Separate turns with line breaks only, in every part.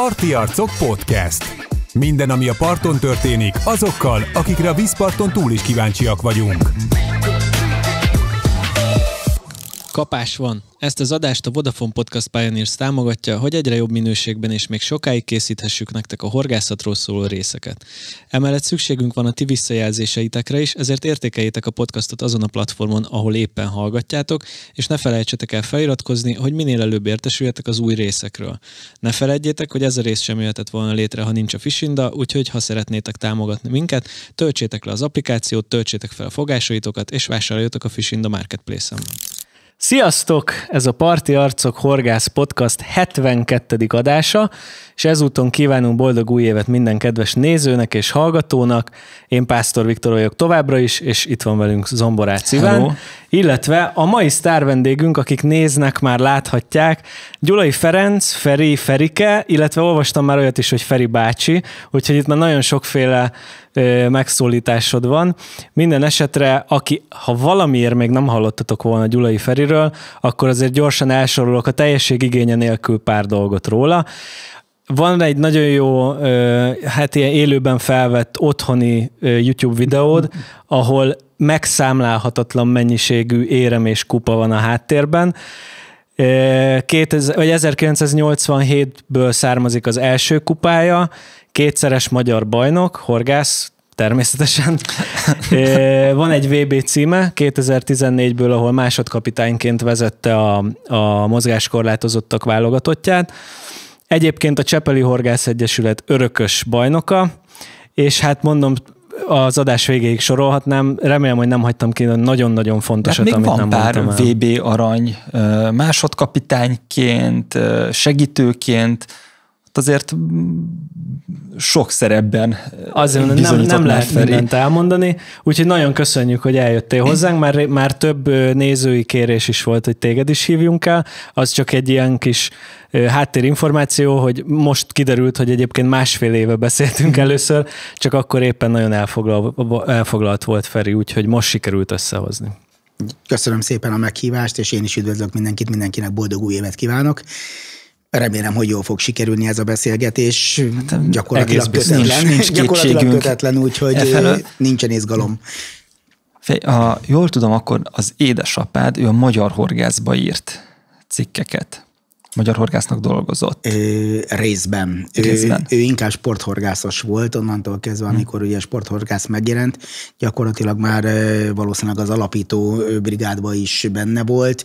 Parti Arcok Podcast. Minden, ami a parton történik, azokkal, akikre a vízparton túl is kíváncsiak vagyunk.
Kapás van! Ezt az adást a Vodafone Podcast Pioneers támogatja, hogy egyre jobb minőségben és még sokáig készíthessük nektek a horgászatról szóló részeket. Emellett szükségünk van a ti visszajelzéseitekre is, ezért értékeljétek a podcastot azon a platformon, ahol éppen hallgatjátok, és ne felejtsetek el feliratkozni, hogy minél előbb értesüljetek az új részekről. Ne feledjétek, hogy ez a rész sem jöhetett volna létre, ha nincs a Fishinda, úgyhogy ha szeretnétek támogatni minket, töltsétek le az applikációt, töltsétek fel a fogásaitokat, és vásároljatok a Fishinda Marketplace-en. Sziasztok! Ez a Parti Arcok Horgász Podcast 72. adása, és ezúton kívánunk boldog új évet minden kedves nézőnek és hallgatónak. Én Pásztor Viktor vagyok továbbra is, és itt van velünk Zomborát Iván, Hello. illetve a mai sztárvendégünk, akik néznek, már láthatják, Gyulai Ferenc, Feri Ferike, illetve olvastam már olyat is, hogy Feri bácsi, úgyhogy itt már nagyon sokféle megszólításod van. Minden esetre, aki, ha valamiért még nem hallottatok volna Gyulai Feriről, akkor azért gyorsan elsorolok a teljesség igénye nélkül pár dolgot róla van egy nagyon jó, hát ilyen élőben felvett otthoni YouTube videód, ahol megszámlálhatatlan mennyiségű érem és kupa van a háttérben. 2000, vagy 1987-ből származik az első kupája, kétszeres magyar bajnok, horgász, természetesen. Van egy VB címe 2014-ből, ahol másodkapitányként vezette a, a mozgáskorlátozottak válogatottját. Egyébként a Csepeli Horgász Egyesület örökös bajnoka, és hát mondom, az adás végéig sorolhatnám. Remélem, hogy nem hagytam ki nagyon-nagyon fontosat, hát még amit van nem pár VB
arany másodkapitányként, segítőként, ott azért sok szerepben eh, Azért nem, nem lehet felé. mindent elmondani, úgyhogy nagyon köszönjük, hogy eljöttél
hozzánk, már, már több nézői kérés is volt, hogy téged is hívjunk el, az csak egy ilyen kis háttérinformáció, hogy most kiderült, hogy egyébként másfél éve beszéltünk először, csak akkor éppen nagyon elfoglalt volt Feri, úgyhogy most sikerült összehozni.
Köszönöm szépen a meghívást, és én is üdvözlök mindenkit, mindenkinek boldog új évet kívánok. Remélem, hogy jól fog sikerülni ez a beszélgetés. Hát, gyakorlatilag kötetlen, nincs, gyakorlatilag kötetlen, úgyhogy e eh, nincsen izgalom.
Ha jól tudom, akkor az édesapád, ő a Magyar Horgászba írt cikkeket magyar horgásznak dolgozott?
Ö, részben. részben. Ő, ő inkább sporthorgászos volt, onnantól kezdve, hm. amikor hmm. ugye sporthorgász megjelent, gyakorlatilag már valószínűleg az alapító brigádba is benne volt,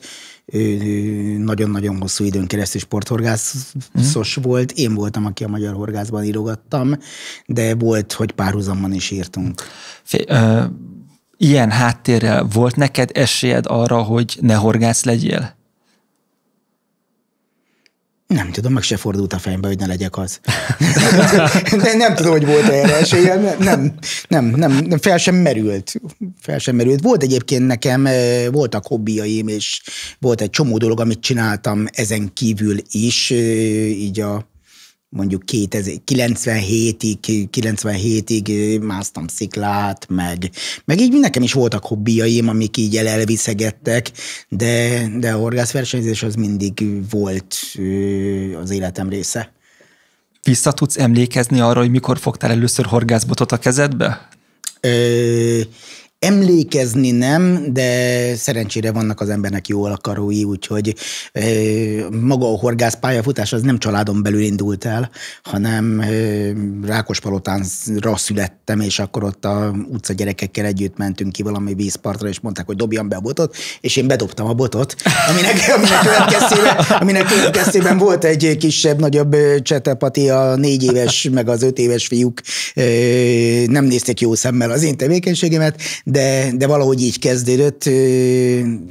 nagyon-nagyon hosszú időn keresztül sporthorgászos hmm. volt. Én voltam, aki a magyar horgászban írogattam,
de volt, hogy párhuzamban is írtunk. Fé, ö, ilyen háttérrel volt neked esélyed arra, hogy ne horgász legyél?
Nem tudom, meg se fordult a fejembe, hogy ne legyek az. De nem tudom, hogy volt -e erre esélyem, nem, nem, nem, nem, fel sem merült. Fel sem merült. Volt egyébként nekem, eh, voltak hobbiaim, és volt egy csomó dolog, amit csináltam ezen kívül is, eh, így a mondjuk 97-ig, 97-ig másztam sziklát, meg, meg így nekem is voltak hobbiaim, amik így el elviszegettek, de, de a horgászversenyzés az mindig volt
az életem része. Vissza tudsz emlékezni arra, hogy mikor fogtál először horgászbotot a kezedbe?
Ö, Emlékezni nem, de szerencsére vannak az embernek jó alakarói, úgyhogy ö, maga a horgász pályafutás az nem családon belül indult el, hanem ö, Rákospalotánra születtem, és akkor ott a utca gyerekekkel együtt mentünk ki valami vízpartra, és mondták, hogy dobjam be a botot, és én bedobtam a botot, aminek,
aminek, következtében,
aminek következtében volt egy kisebb-nagyobb csetepati a négy éves, meg az öt éves fiúk ö, nem nézték jó szemmel az én tevékenységemet, de, de valahogy így kezdődött.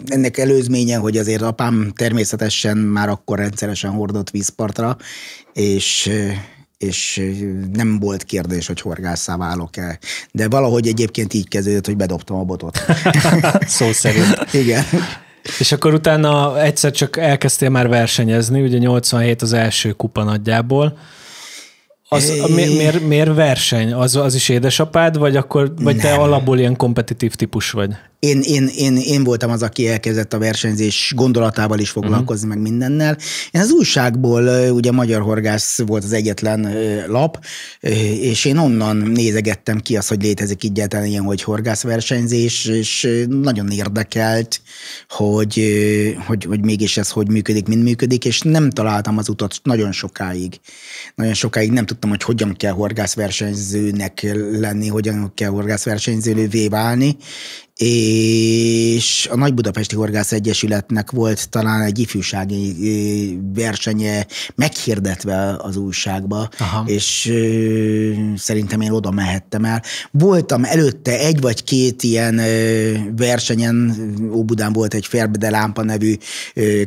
Ennek előzménye, hogy azért apám természetesen már akkor rendszeresen hordott vízpartra, és és nem volt kérdés, hogy horgásszá válok-e. De valahogy egyébként így kezdődött, hogy bedobtam a botot.
Szó szerint. Igen. És akkor utána egyszer csak elkezdtél már versenyezni, ugye 87 az első kupa nagyjából, az, a, mi, miért, miért verseny? Az, az is édesapád, vagy akkor vagy nem. te alapból ilyen kompetitív típus vagy? én,
én, én, én voltam az, aki elkezdett a versenyzés gondolatával is foglalkozni, uh-huh. meg mindennel. Én az újságból, ugye Magyar Horgász volt az egyetlen lap, és én onnan nézegettem ki azt, hogy létezik egyáltalán ilyen, hogy horgászversenyzés, és nagyon érdekelt, hogy, hogy, hogy mégis ez hogy működik, mind működik, és nem találtam az utat nagyon sokáig. Nagyon sokáig nem tudtam, hogy hogyan kell horgászversenyzőnek lenni, hogyan kell horgászversenyzővé válni, és a Nagy Budapesti Horgász Egyesületnek volt talán egy ifjúsági eh, versenye meghirdetve az újságba, Aha. és eh, szerintem én oda mehettem el. Voltam előtte egy vagy két ilyen eh, versenyen, Óbudán volt egy Ferbede Lámpa nevű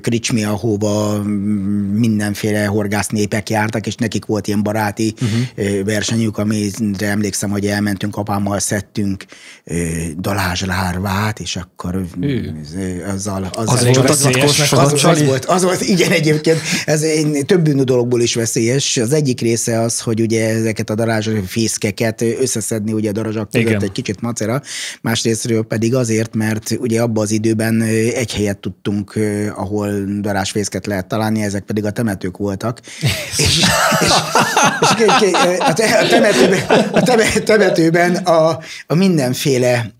kricsmi, ahova mm, mindenféle horgásznépek jártak, és nekik volt ilyen baráti uh-huh. versenyük, amire emlékszem, hogy elmentünk, apámmal szedtünk dalázsra árvát, és akkor azzal, azzal az, volt az, az, az, az, volt, az volt, igen egyébként, ez egy több bűnű dologból is veszélyes. Az egyik része az, hogy ugye ezeket a darázsok, fészkeket összeszedni ugye a darazsak között egy kicsit macera, másrésztről pedig azért, mert ugye abban az időben egy helyet tudtunk, ahol darázsfészket lehet találni, ezek pedig a temetők voltak. és, és, és,
és a temetőben,
a temetőben a, a mindenféle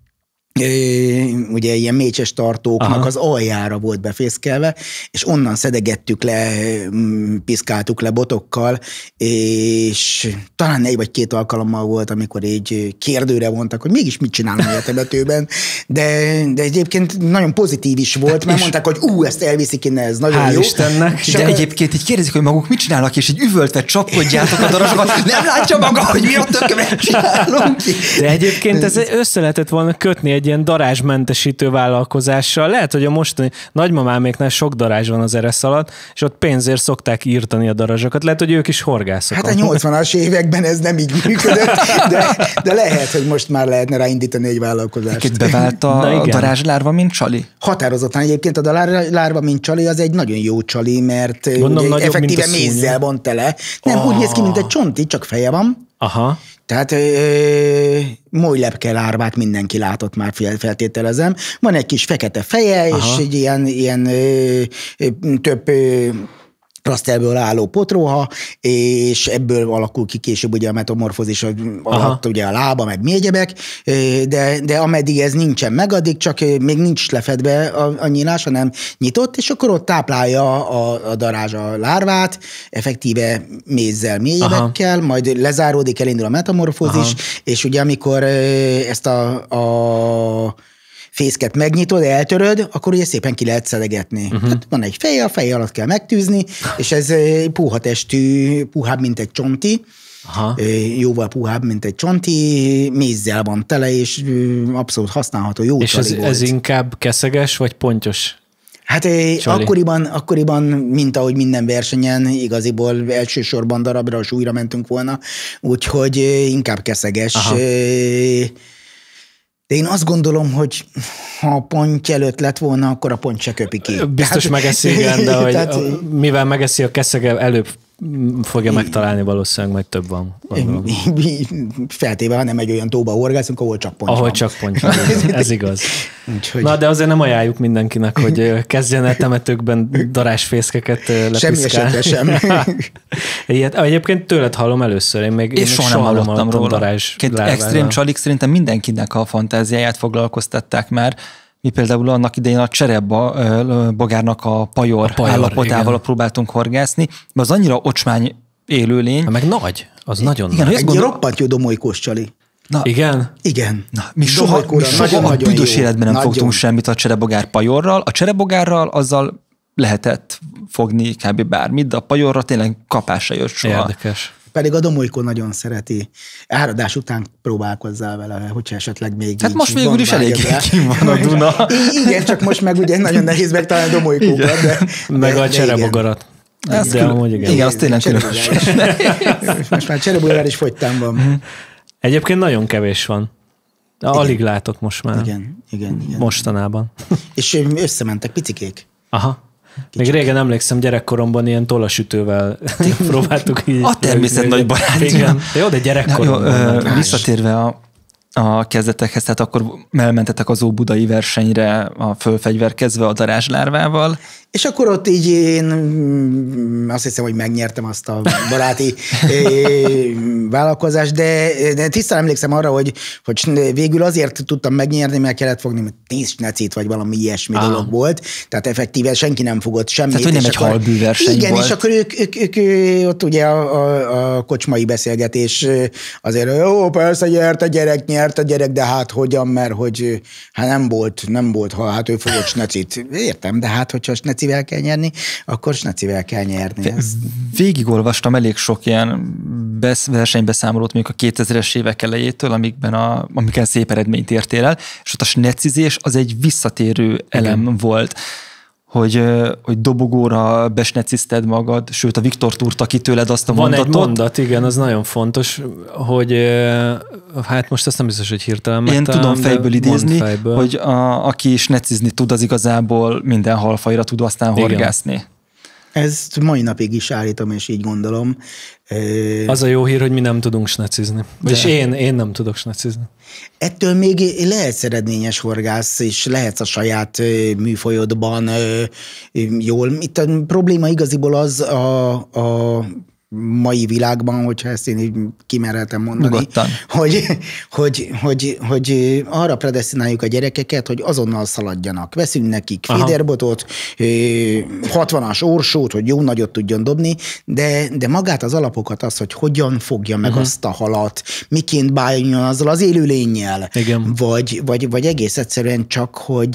ugye ilyen mécses tartóknak Aha. az aljára volt befészkelve, és onnan szedegettük le, mm, piszkáltuk le botokkal, és talán egy vagy két alkalommal volt, amikor egy kérdőre vontak, hogy mégis mit csinálom a temetőben, de, de egyébként nagyon pozitív is volt, mert és mondták, hogy ú, ezt elviszik innen, ez nagyon Hál jó. Istennek, de a...
egyébként így kérdezik, hogy maguk mit csinálnak, és egy üvöltve csapkodjátok a darabokat, nem látja maga, hogy mi a
tökömet csinálunk.
De egyébként ez
össze lehetett volna kötni egy egy ilyen
darázsmentesítő
vállalkozással. Lehet, hogy a mostani nagymamáméknál sok darázs van az eresz alatt, és ott pénzért szokták írtani a darazsokat. Lehet, hogy ők is horgászok. Hát a
80-as években ez nem így működött, de, de lehet, hogy most már lehetne ráindítani egy vállalkozást. Itt bevált a Na, darázslárva, mint csali? Határozottan egyébként a darázslárva, mint csali, az egy nagyon jó csali, mert Gondolom, ugye, effektíve mézzel van tele. Nem, oh. úgy néz ki, mint egy csonti, csak feje van Aha. Tehát moly lepke lárvát mindenki látott már, feltételezem. Van egy kis fekete feje, Aha. és egy ilyen, ilyen ö, ö, több ö, klasztelből álló potróha, és ebből alakul ki később ugye a metamorfózis alatt ugye a lába, meg mi egyebek, de, de ameddig ez nincsen meg, addig csak még nincs lefedve a, a nyílás, hanem nyitott, és akkor ott táplálja a, a darázs a lárvát, effektíve mézzel, mi egyebekkel, Aha. majd lezáródik, elindul a metamorfózis, Aha. és ugye amikor ezt a, a fészket megnyitod, eltöröd, akkor ugye szépen ki lehet szelegetni. Uh-huh. Mhm. Tehát van egy fej, a fej alatt kell megtűzni, és ez puha testű, puhább, mint egy csonti, Aha. jóval puhább, mint egy csonti, mézzel van tele, és abszolút használható, jó És ez, ez
inkább keszeges, vagy pontyos
Hát Csali. akkoriban, akkoriban, mint ahogy minden versenyen, igaziból elsősorban darabra és újra mentünk volna, úgyhogy inkább keszeges. Aha. De én azt gondolom, hogy ha a ponty előtt lett volna, akkor a ponty se köpi ki. Biztos tehát, megeszi, igen, de hogy tehát,
mivel megeszi a keszege előbb fogja megtalálni valószínűleg, majd több van.
Feltéve, ha nem egy olyan tóba horgászunk, ahol csak pont Ahol van. csak pont Ez
igaz. Úgyhogy... Na, de azért nem ajánljuk mindenkinek, hogy kezdjen el temetőkben darásfészkeket lepiszkálni. Semmi esetre sem.
Ilyet, egyébként tőled hallom először, én még, és én soha nem hallottam róla. Darás extrém csalik szerintem mindenkinek a fantáziáját foglalkoztatták már, mi például annak idején a csereba bogárnak a pajor, a pajor állapotával igen. próbáltunk horgászni, mert az annyira ocsmány élőlény. Ha hát meg nagy, az I- nagyon igen, nagy. Egy gondol... roppant jó domolykós csali. Na, igen? Igen. Na, mi soha, mi soha nagyon, a nagyon büdös jó. életben nem nagyon. fogtunk semmit a cserebogár pajorral. A cserebogárral azzal lehetett fogni kb. bármit, de a pajorra tényleg kapásra jött soha. Érdekes.
Pedig a Domolykó nagyon szereti. Áradás után próbálkozzál vele, hogyha esetleg még Hát most végül is elég kim van a Duna. Igen, csak most meg ugye nagyon nehéz megtalálni a Domolykókat. De,
meg a cserebogarat.
Ez de külön, igen. igen, az tényleg különös.
Most már cserebogarat is fogytam van. Mhm. Egyébként nagyon kevés van. Igen. Alig látok most már. Igen, igen, igen. Mostanában. És összementek picikék. Aha. Kicsit. Még régen emlékszem, gyerekkoromban ilyen
tolasütővel próbáltuk így. A természet nagy barátja. Jó, de gyerekkoromban. Jó, visszatérve a, a kezdetekhez, tehát akkor elmentetek az Óbudai versenyre a fölfegyverkezve a darázslárvával,
és akkor ott így én mm, azt hiszem, hogy megnyertem azt a baráti vállalkozást, de, de tisztán emlékszem arra, hogy, hogy végül azért tudtam megnyerni, mert kellett fogni, hogy tíz necit vagy valami ilyesmi Aha. dolog volt, tehát effektíve senki nem fogott semmit. Tehát, hogy nem egy akkor, verseny Igen, volt. és akkor ők, ők, ők, ők ott ugye a, a, a kocsmai beszélgetés azért, jó, persze gyert a gyerek, nyert a gyerek, de hát hogyan, mert hogy hát nem volt, nem volt, ha hát ő fogott snecit. Értem, de hát hogyha snecit snecivel kell nyerni, akkor snecivel kell
nyerni. Végigolvastam elég sok ilyen besz- versenybeszámolót mondjuk a 2000-es évek elejétől, amikben a, amiken szép eredményt értél el, és ott a snecizés az egy visszatérő elem Igen. volt hogy, hogy dobogóra besneciszted magad, sőt a Viktor túrta ki tőled azt a Van mondatot. Van egy mondat, igen, az nagyon fontos, hogy
hát most ezt nem biztos, hogy hirtelen Én megtalán, tudom fejből idézni, fejből. hogy
a, aki necizni tud, az igazából minden halfajra tud aztán igen. horgászni.
Ezt mai napig is állítom, és így gondolom. Az a
jó hír, hogy mi nem tudunk snecizni. és
én, én nem tudok snecizni. Ettől még lehet eredményes horgász, és lehet a saját műfajodban jól. Itt a probléma igaziból az a, a mai világban, hogyha ezt én így kimereltem mondani, hogy hogy, hogy, hogy, hogy arra predestináljuk a gyerekeket, hogy azonnal szaladjanak. Veszünk nekik féderbotot, 60-as orsót, hogy jó nagyot tudjon dobni, de, de magát az alapokat az, hogy hogyan fogja meg uh-huh. azt a halat, miként bánjon azzal az élőlényel, Vagy, vagy, vagy egész egyszerűen csak, hogy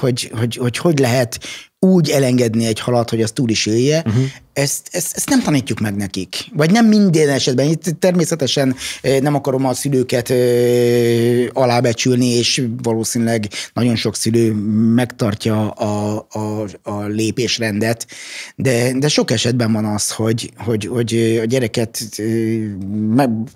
hogy hogy, hogy, hogy lehet úgy elengedni egy halat, hogy az túl is élje, uh-huh ezt, ezt, ezt nem tanítjuk meg nekik. Vagy nem minden esetben. Itt természetesen nem akarom a szülőket alábecsülni, és valószínűleg nagyon sok szülő megtartja a, a, a lépésrendet, de, de sok esetben van az, hogy, hogy, hogy a gyereket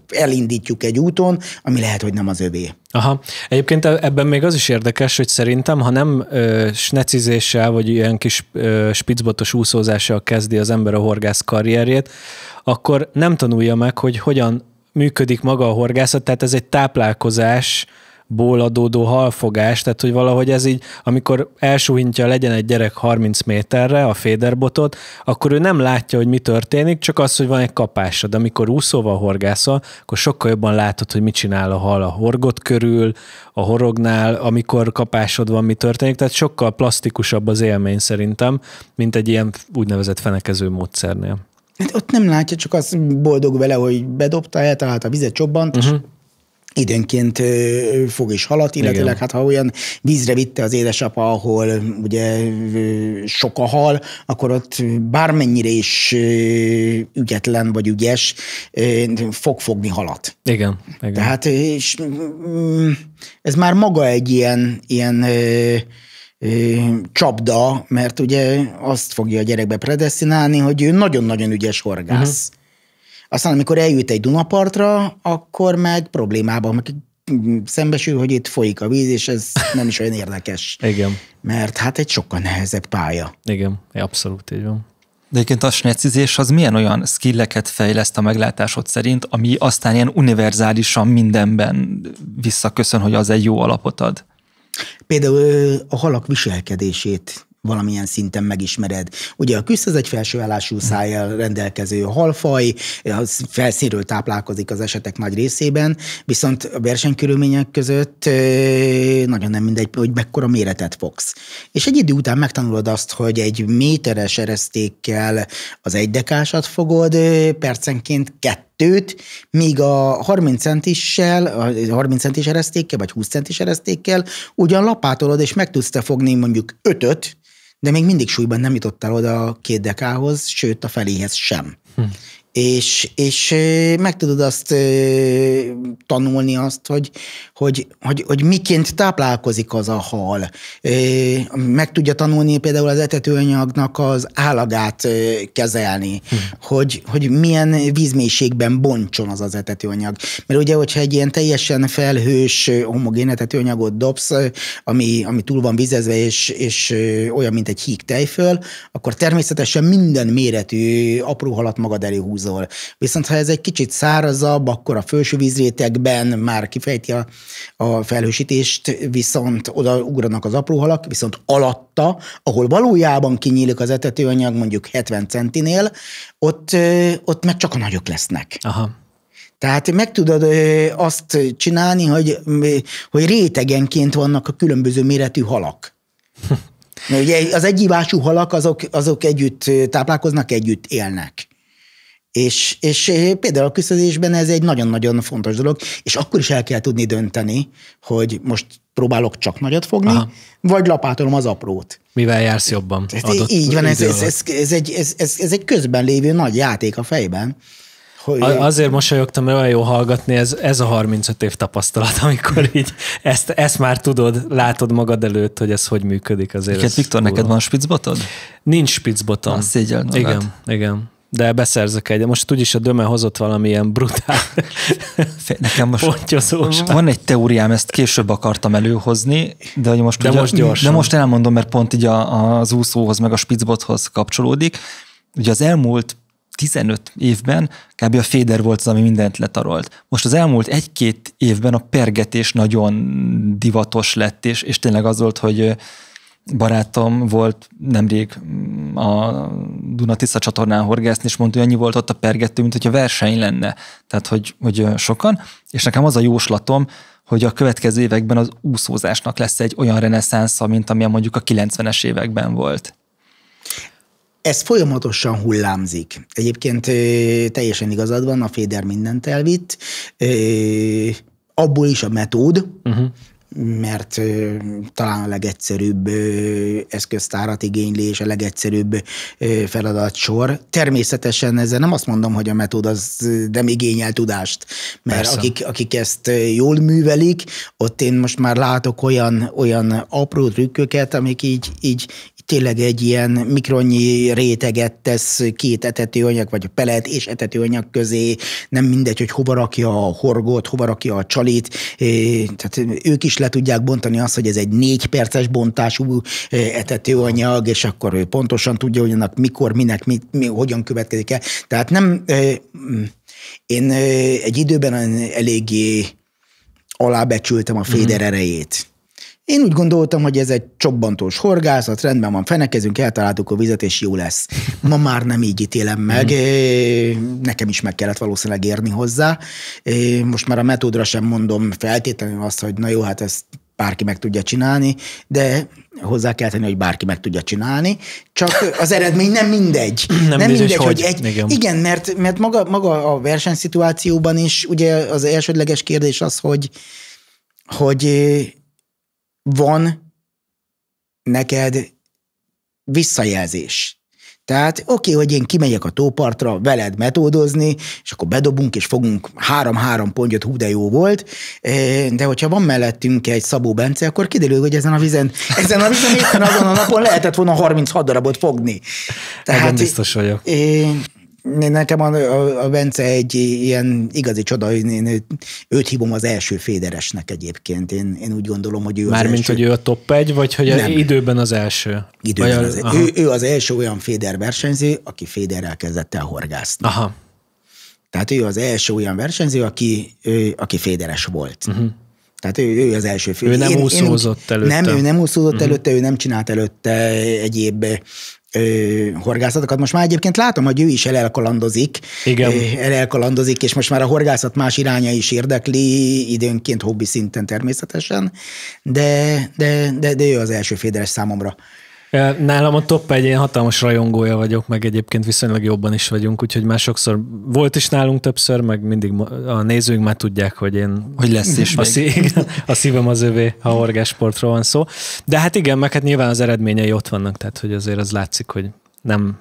elindítjuk egy úton, ami lehet, hogy nem az övé.
Aha. Egyébként e- ebben még az is érdekes, hogy szerintem, ha nem snecizéssel, vagy ilyen kis spicbotos úszózással kezdi az ember ember a horgász karrierjét, akkor nem tanulja meg, hogy hogyan működik maga a horgászat, tehát ez egy táplálkozás, ból adódó halfogás, tehát hogy valahogy ez így, amikor elsúhintja legyen egy gyerek 30 méterre a féderbotot, akkor ő nem látja, hogy mi történik, csak az, hogy van egy kapása. De amikor úszóval horgászol, akkor sokkal jobban látod, hogy mit csinál a hal a horgot körül, a horognál, amikor kapásod van, mi történik. Tehát sokkal plastikusabb az élmény szerintem, mint egy ilyen úgynevezett fenekező módszernél.
Hát ott nem látja, csak az boldog vele, hogy bedobta, eltalálta a vizet, csobbant, uh-huh időnként fog is halat, illetőleg hát ha olyan vízre vitte az édesapa, ahol ugye sok a hal, akkor ott bármennyire is ügyetlen vagy ügyes, fog fogni halat.
Igen. Igen.
Tehát és mm, ez már maga egy ilyen, ilyen csapda, mert ugye azt fogja a gyerekbe predestinálni, hogy ő nagyon-nagyon ügyes horgász. Uh-huh. Aztán amikor eljut egy Dunapartra, akkor meg problémában meg szembesül, hogy itt folyik a víz, és ez nem is olyan érdekes.
Igen. Mert hát egy sokkal nehezebb pálya. Igen, abszolút így van.
De egyébként a snecizés az milyen olyan skilleket fejleszt a meglátásod szerint, ami aztán ilyen univerzálisan mindenben visszaköszön, hogy az egy jó alapot ad?
Például a halak viselkedését valamilyen szinten megismered. Ugye a küszt az egy felsőállású szájjal rendelkező halfaj, az felszínről táplálkozik az esetek nagy részében, viszont a versenykörülmények között nagyon nem mindegy, hogy mekkora méretet fogsz. És egy idő után megtanulod azt, hogy egy méteres eresztékkel az egydekásat fogod, percenként kettő kettőt, míg a 30 centissel, a 30 centis eresztékkel, vagy 20 centis eresztékkel ugyan lapátolod, és meg tudsz te fogni mondjuk ötöt, de még mindig súlyban nem jutottál oda a két dekához, sőt a feléhez sem. Hm és, és meg tudod azt tanulni azt, hogy, hogy, hogy, hogy miként táplálkozik az a hal. Meg tudja tanulni például az etetőanyagnak az állagát kezelni, hm. hogy, hogy milyen vízmélységben bontson az az etetőanyag. Mert ugye, hogyha egy ilyen teljesen felhős, homogén etetőanyagot dobsz, ami, ami túl van vizezve, és, és olyan, mint egy híg tejföl, akkor természetesen minden méretű apró halat magad elé húz hullámzol. Viszont ha ez egy kicsit szárazabb, akkor a felső vízrétegben már kifejti a, a felhősítést, viszont oda ugranak az apró halak, viszont alatta, ahol valójában kinyílik az etetőanyag mondjuk 70 centinél, ott, ott meg csak a nagyok lesznek. Aha. Tehát meg tudod azt csinálni, hogy, hogy rétegenként vannak a különböző méretű halak. Mert ugye az egyívású halak azok, azok együtt táplálkoznak, együtt élnek. És, és eh, például a küszözésben ez egy nagyon-nagyon fontos dolog, és akkor is el kell tudni dönteni, hogy most próbálok csak nagyot fogni, Aha. vagy
lapátolom az aprót. Mivel jársz jobban? Ez adott így van, ez, ez, ez,
ez, egy, ez, ez, ez egy közben lévő nagy játék a fejben. Hogy... Azért
mosolyogtam, mert olyan jó hallgatni, ez, ez a 35 év tapasztalat, amikor így ezt, ezt már tudod, látod magad előtt, hogy ez hogy működik azért. Hát Viktor, neked van spitzbotod? Nincs spitzbotom. Azt Igen, igen
de beszerzek egy. Most úgyis a Döme hozott valamilyen brutál Nekem most pontyozós. Van egy teóriám, ezt később akartam előhozni, de hogy most, de ugye, most, gyorsan. de most elmondom, mert pont így a, az úszóhoz, meg a spitzbothoz kapcsolódik. Ugye az elmúlt 15 évben kb. a féder volt az, ami mindent letarolt. Most az elmúlt egy-két évben a pergetés nagyon divatos lett, és, és tényleg az volt, hogy barátom volt nemrég mm, a Dunatisza csatornán horgászni, és mondta, hogy annyi volt ott a pergető, mint hogyha verseny lenne. Tehát, hogy, hogy sokan. És nekem az a jóslatom, hogy a következő években az úszózásnak lesz egy olyan reneszánsza, mint amilyen mondjuk a 90-es években volt.
Ez folyamatosan hullámzik. Egyébként teljesen igazad van, a Féder mindent elvitt, abból is a metód, uh-huh mert talán a legegyszerűbb eszköztárat igényli, és a legegyszerűbb feladatsor. Természetesen ezzel nem azt mondom, hogy a metód az nem igényel tudást, mert akik, akik ezt jól művelik, ott én most már látok olyan, olyan apró trükköket, amik így, így, tényleg egy ilyen mikronnyi réteget tesz két etetőanyag, vagy a pelet és etetőanyag közé, nem mindegy, hogy hova rakja a horgot, hova rakja a csalit, tehát ők is le tudják bontani azt, hogy ez egy négy perces bontású etetőanyag, és akkor ő pontosan tudja, hogy annak mikor, minek, mi, mi, hogyan következik el. Tehát nem, én egy időben eléggé alábecsültem a Féder mhm. erejét. Én úgy gondoltam, hogy ez egy csobbantós horgászat, rendben van, fenekezünk, eltaláltuk a vizet, és jó lesz. Ma már nem így ítélem meg, mhm. nekem is meg kellett valószínűleg érni hozzá. Most már a metódra sem mondom feltétlenül azt, hogy na jó, hát ezt bárki meg tudja csinálni, de hozzá kell tenni, hogy bárki meg tudja csinálni, csak az eredmény nem mindegy. Nem, nem mindegy, hogy, hogy egy... Igen, igen mert, mert maga, maga a versenyszituációban is ugye az elsődleges kérdés az, hogy, hogy van neked visszajelzés. Tehát oké, okay, hogy én kimegyek a tópartra veled metódozni, és akkor bedobunk, és fogunk három-három pontot, hú de jó volt, de hogyha van mellettünk egy Szabó Bence, akkor kiderül, hogy ezen a vizen, ezen a vizen éppen azon a napon lehetett volna 36 darabot fogni. Tehát, Egyen biztos vagyok. Én, nekem a, a, a Bence egy ilyen igazi csoda, én, én őt hívom az első féderesnek egyébként. Én, én úgy gondolom, hogy ő már az mint első. hogy ő
a top egy, vagy hogy Nem. időben az első? Időben az, az, ő,
ő az első olyan féder versenyző, aki féderrel kezdett el horgászni. Aha. Tehát ő az első olyan versenyző, aki, ő, aki féderes volt. Uh-huh. Tehát ő, ő az első fő. Ő nem én, úszózott én, előtte. Nem, ő nem úszózott uh-huh. előtte, ő nem csinált előtte egyéb ö, horgászatokat. Most már egyébként látom, hogy ő is elelkalandozik. Igen. elelkalandozik, és most már a horgászat más iránya is érdekli, időnként hobbi szinten természetesen, de, de, de, de ő az első féderes
számomra. Nálam a top egy ilyen hatalmas rajongója vagyok, meg egyébként viszonylag jobban is vagyunk, úgyhogy már sokszor volt is nálunk többször, meg mindig a nézőink már tudják, hogy én... Hogy lesz is a, szí- a szívem az övé, ha orgásportról van szó. De hát igen, meg hát nyilván az eredményei ott vannak, tehát hogy azért az látszik, hogy nem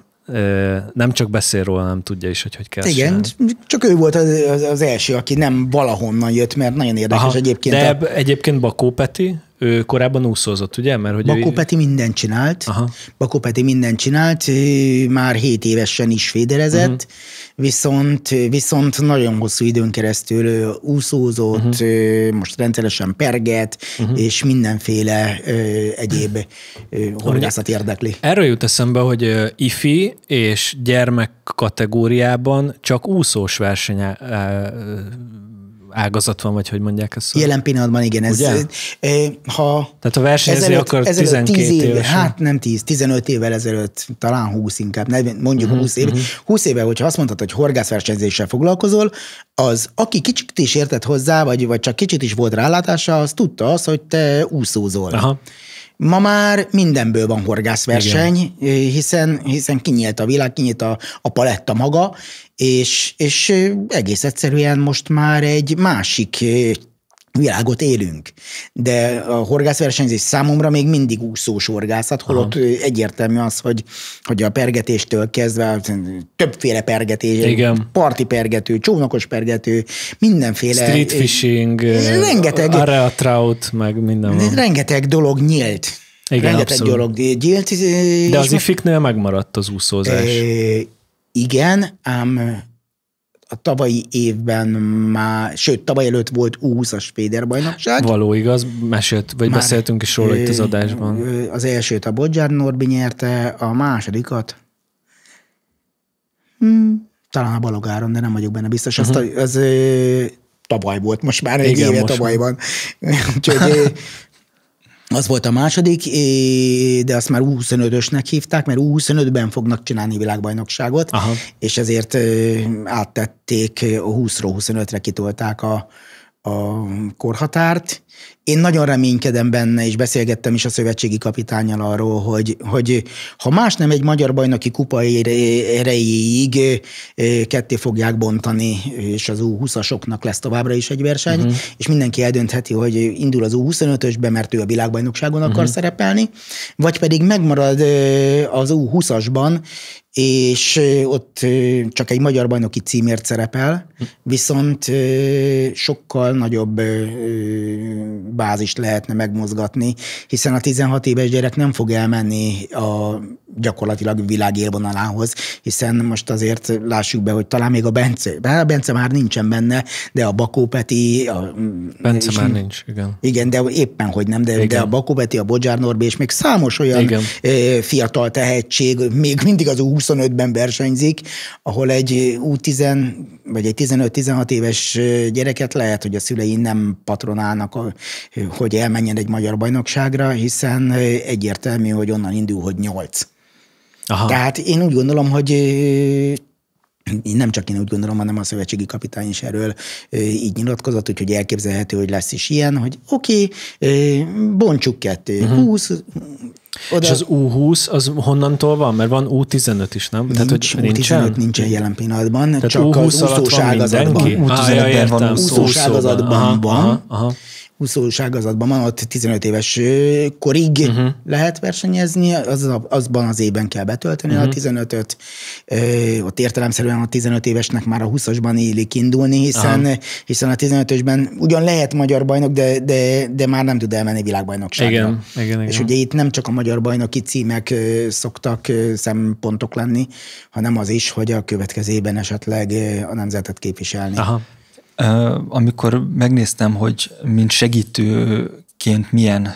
nem csak beszél róla, nem tudja is, hogy hogy kell Igen,
csinálni. csak ő volt az, az, az első, aki nem valahonnan jött, mert nagyon érdekes Aha, egyébként. De a...
egyébként Bakó Peti, ő korábban úszózott, ugye? Mert hogy Bakó ő... Peti
mindent csinált. Aha. Bakó Peti mindent csinált, már 7 évesen is féderezett, uh-huh. Mhm. viszont, viszont nagyon hosszú időn keresztül úszózott, uh-huh. most rendszeresen perget, uh-huh. és mindenféle egyéb ö, horgászat érdekli.
Erről jut eszembe, hogy ifi és gyermek kategóriában csak úszós verseny ágazat van, vagy hogy mondják ezt? Szóval? Jelen pillanatban igen. Ez, Ugye? ha Tehát a versenyezni ezelőtt, akar ezelőtt 12 10 éve, évesen. Hát
nem 10, 15 évvel ezelőtt, talán 20 inkább, mondjuk uh-huh, mhm, 20 év. Uh-huh. Mhm. 20 éve, hogyha azt mondtad, hogy horgászversenyzéssel foglalkozol, az, aki kicsit is értett hozzá, vagy, vagy csak kicsit is volt rálátása, az tudta azt, hogy te úszózol. Aha. Ma már mindenből van horgászverseny, Igen. hiszen, hiszen kinyílt a világ, kinyílt a, a paletta maga, és, és egész egyszerűen most már egy másik világot élünk de a horgászversenyzés számomra még mindig úszós horgászat, holott Aha. egyértelmű az, hogy, hogy a pergetéstől kezdve többféle pergetés, Igen. parti pergető, csónakos pergető, mindenféle. Street
fishing, rengeteg, area trout, meg minden van.
Rengeteg dolog nyílt.
Igen, rengeteg abszolút. dolog nyílt. De az ifiknél megmaradt az úszózás. E,
igen, ám a tavalyi évben már, sőt, tavaly előtt volt 20 a Spéder bajnokság.
Való igaz, mesélt, vagy már beszéltünk is róla ő, itt az adásban.
Az elsőt a Bodzsár Norbi nyerte, a másodikat hmm, talán a Balogáron, de nem vagyok benne biztos. Azt uh-huh. az, az tavaly volt, most már egy Igen, éve tavaly van. Úgyhogy az volt a második, de azt már U25-ösnek hívták, mert U25-ben fognak csinálni világbajnokságot, Aha. és ezért áttették, a 20-25-re kitolták a, a korhatárt, én nagyon reménykedem benne, és beszélgettem is a szövetségi kapitányal arról, hogy, hogy ha más nem egy magyar bajnoki kupa erejéig ketté fogják bontani, és az U20-asoknak lesz továbbra is egy verseny, uh-huh. és mindenki eldöntheti, hogy indul az U25-ösbe, mert ő a világbajnokságon akar uh-huh. szerepelni, vagy pedig megmarad az U20-asban, és ott csak egy magyar bajnoki címért szerepel, mhm. viszont sokkal nagyobb bázist lehetne megmozgatni, hiszen a 16 éves gyerek nem fog elmenni a gyakorlatilag világ élvonalához, hiszen most azért lássuk be, hogy talán még a Bence, hát a Bence már nincsen benne, de a Bakó Peti... A,
Bence már nincs, igen.
Igen, de éppen, hogy nem, de, igen. de a Bakó Peti, a Bodzsár Norbi, és még számos olyan igen. fiatal tehetség, még mindig az 25 ben versenyzik, ahol egy U10 vagy egy 15-16 éves gyereket lehet, hogy a szülei nem patronálnak a hogy elmenjen egy magyar bajnokságra, hiszen egyértelmű, hogy onnan indul, hogy nyolc. Aha. Tehát én úgy gondolom, hogy én nem csak én úgy gondolom, hanem a szövetségi kapitány is erről így nyilatkozott, úgyhogy elképzelhető, hogy lesz is ilyen, hogy oké, okay, bontsuk kettő, uh-huh. Mhm. 20,
oda... És az U20 az honnantól van? Mert van U15 is, nem? Nincs, Tehát, hogy U15 nincsen? nincsen jelen pillanatban, Tehát csak U20 az úszós ágazatban. U15-ben van, úszós ágazatban van
úszós ágazatban van, ott 15 éves korig uh-huh. lehet versenyezni, az, azban az évben kell betölteni uh-huh. a 15-öt, mhm. ott értelemszerűen a 15 évesnek már a 20-asban élik indulni, hiszen, Aha. hiszen a 15-ösben ugyan lehet magyar bajnok, de, de, de már nem tud elmenni világbajnokságra. Igen,
igen, igen. És ugye
itt nem csak a magyar bajnoki címek szoktak szempontok lenni, hanem az is, hogy a következő évben esetleg a nemzetet képviselni. Aha
amikor megnéztem, hogy mint segítőként milyen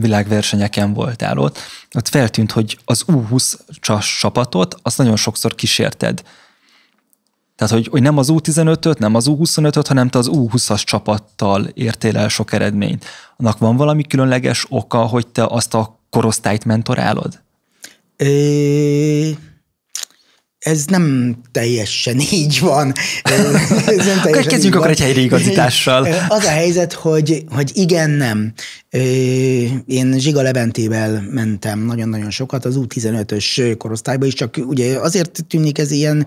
világversenyeken voltál ott, ott feltűnt, hogy az U20 csapatot azt nagyon sokszor kísérted. Tehát, hogy, hogy nem az U15-öt, nem az U25-öt, hanem te az U20-as csapattal értél el sok eredményt. Annak van valami különleges oka, hogy te azt a korosztályt mentorálod?
É ez nem teljesen így van. Ez, nem teljesen akkor kezdjünk akkor egy igazítással. Az a helyzet, hogy, hogy igen, nem. Én Zsiga Lebentével mentem nagyon-nagyon sokat, az U15-ös korosztályba is, csak ugye azért tűnik ez ilyen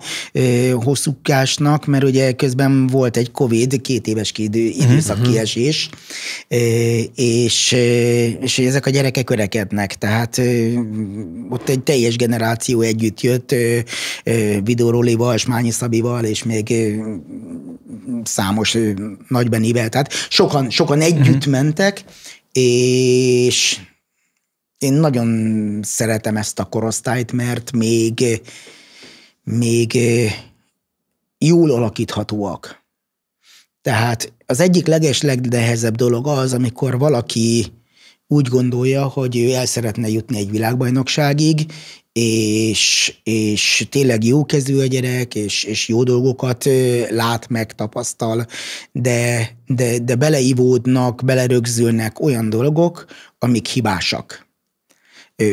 hosszúkásnak, mert ugye közben volt egy Covid, két éves idő, mhm, mhm. időszak uh-huh. kiesés, és, és ezek a gyerekek örekednek, tehát ott egy teljes generáció együtt jött, Vidó Smányi Szabival, és még számos nagybenivel, tehát sokan, sokan együtt uh-huh. mentek, és én nagyon szeretem ezt a korosztályt, mert még, még jól alakíthatóak. Tehát az egyik leges legnehezebb dolog az, amikor valaki úgy gondolja, hogy ő el szeretne jutni egy világbajnokságig, és, és tényleg jó kezű a gyerek, és, és jó dolgokat lát megtapasztal, de, de, de beleivódnak, belerögzülnek olyan dolgok, amik hibásak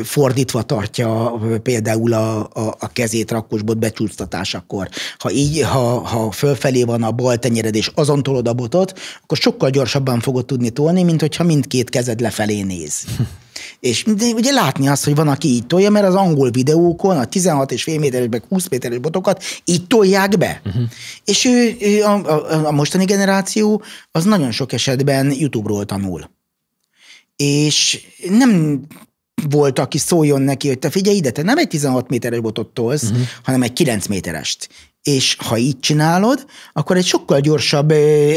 fordítva tartja például a, a, a kezét rakkosbot becsúsztatásakor. Ha így, ha, ha fölfelé van a bal tenyered, és azon tolod a botot, akkor sokkal gyorsabban fogod tudni tolni, mint hogyha mindkét kezed lefelé néz. És de ugye látni azt, hogy van, aki így tolja, mert az angol videókon a 16 és fél méteres, meg 20 méteres botokat így tolják be. Uh-huh. És ő, ő a, a, a mostani generáció az nagyon sok esetben YouTube-ról tanul. És nem volt, aki szóljon neki, hogy te figyelj ide, te nem egy 16 méteres botot tolsz, uh-huh. hanem egy 9 méterest és ha így csinálod, akkor egy sokkal gyorsabb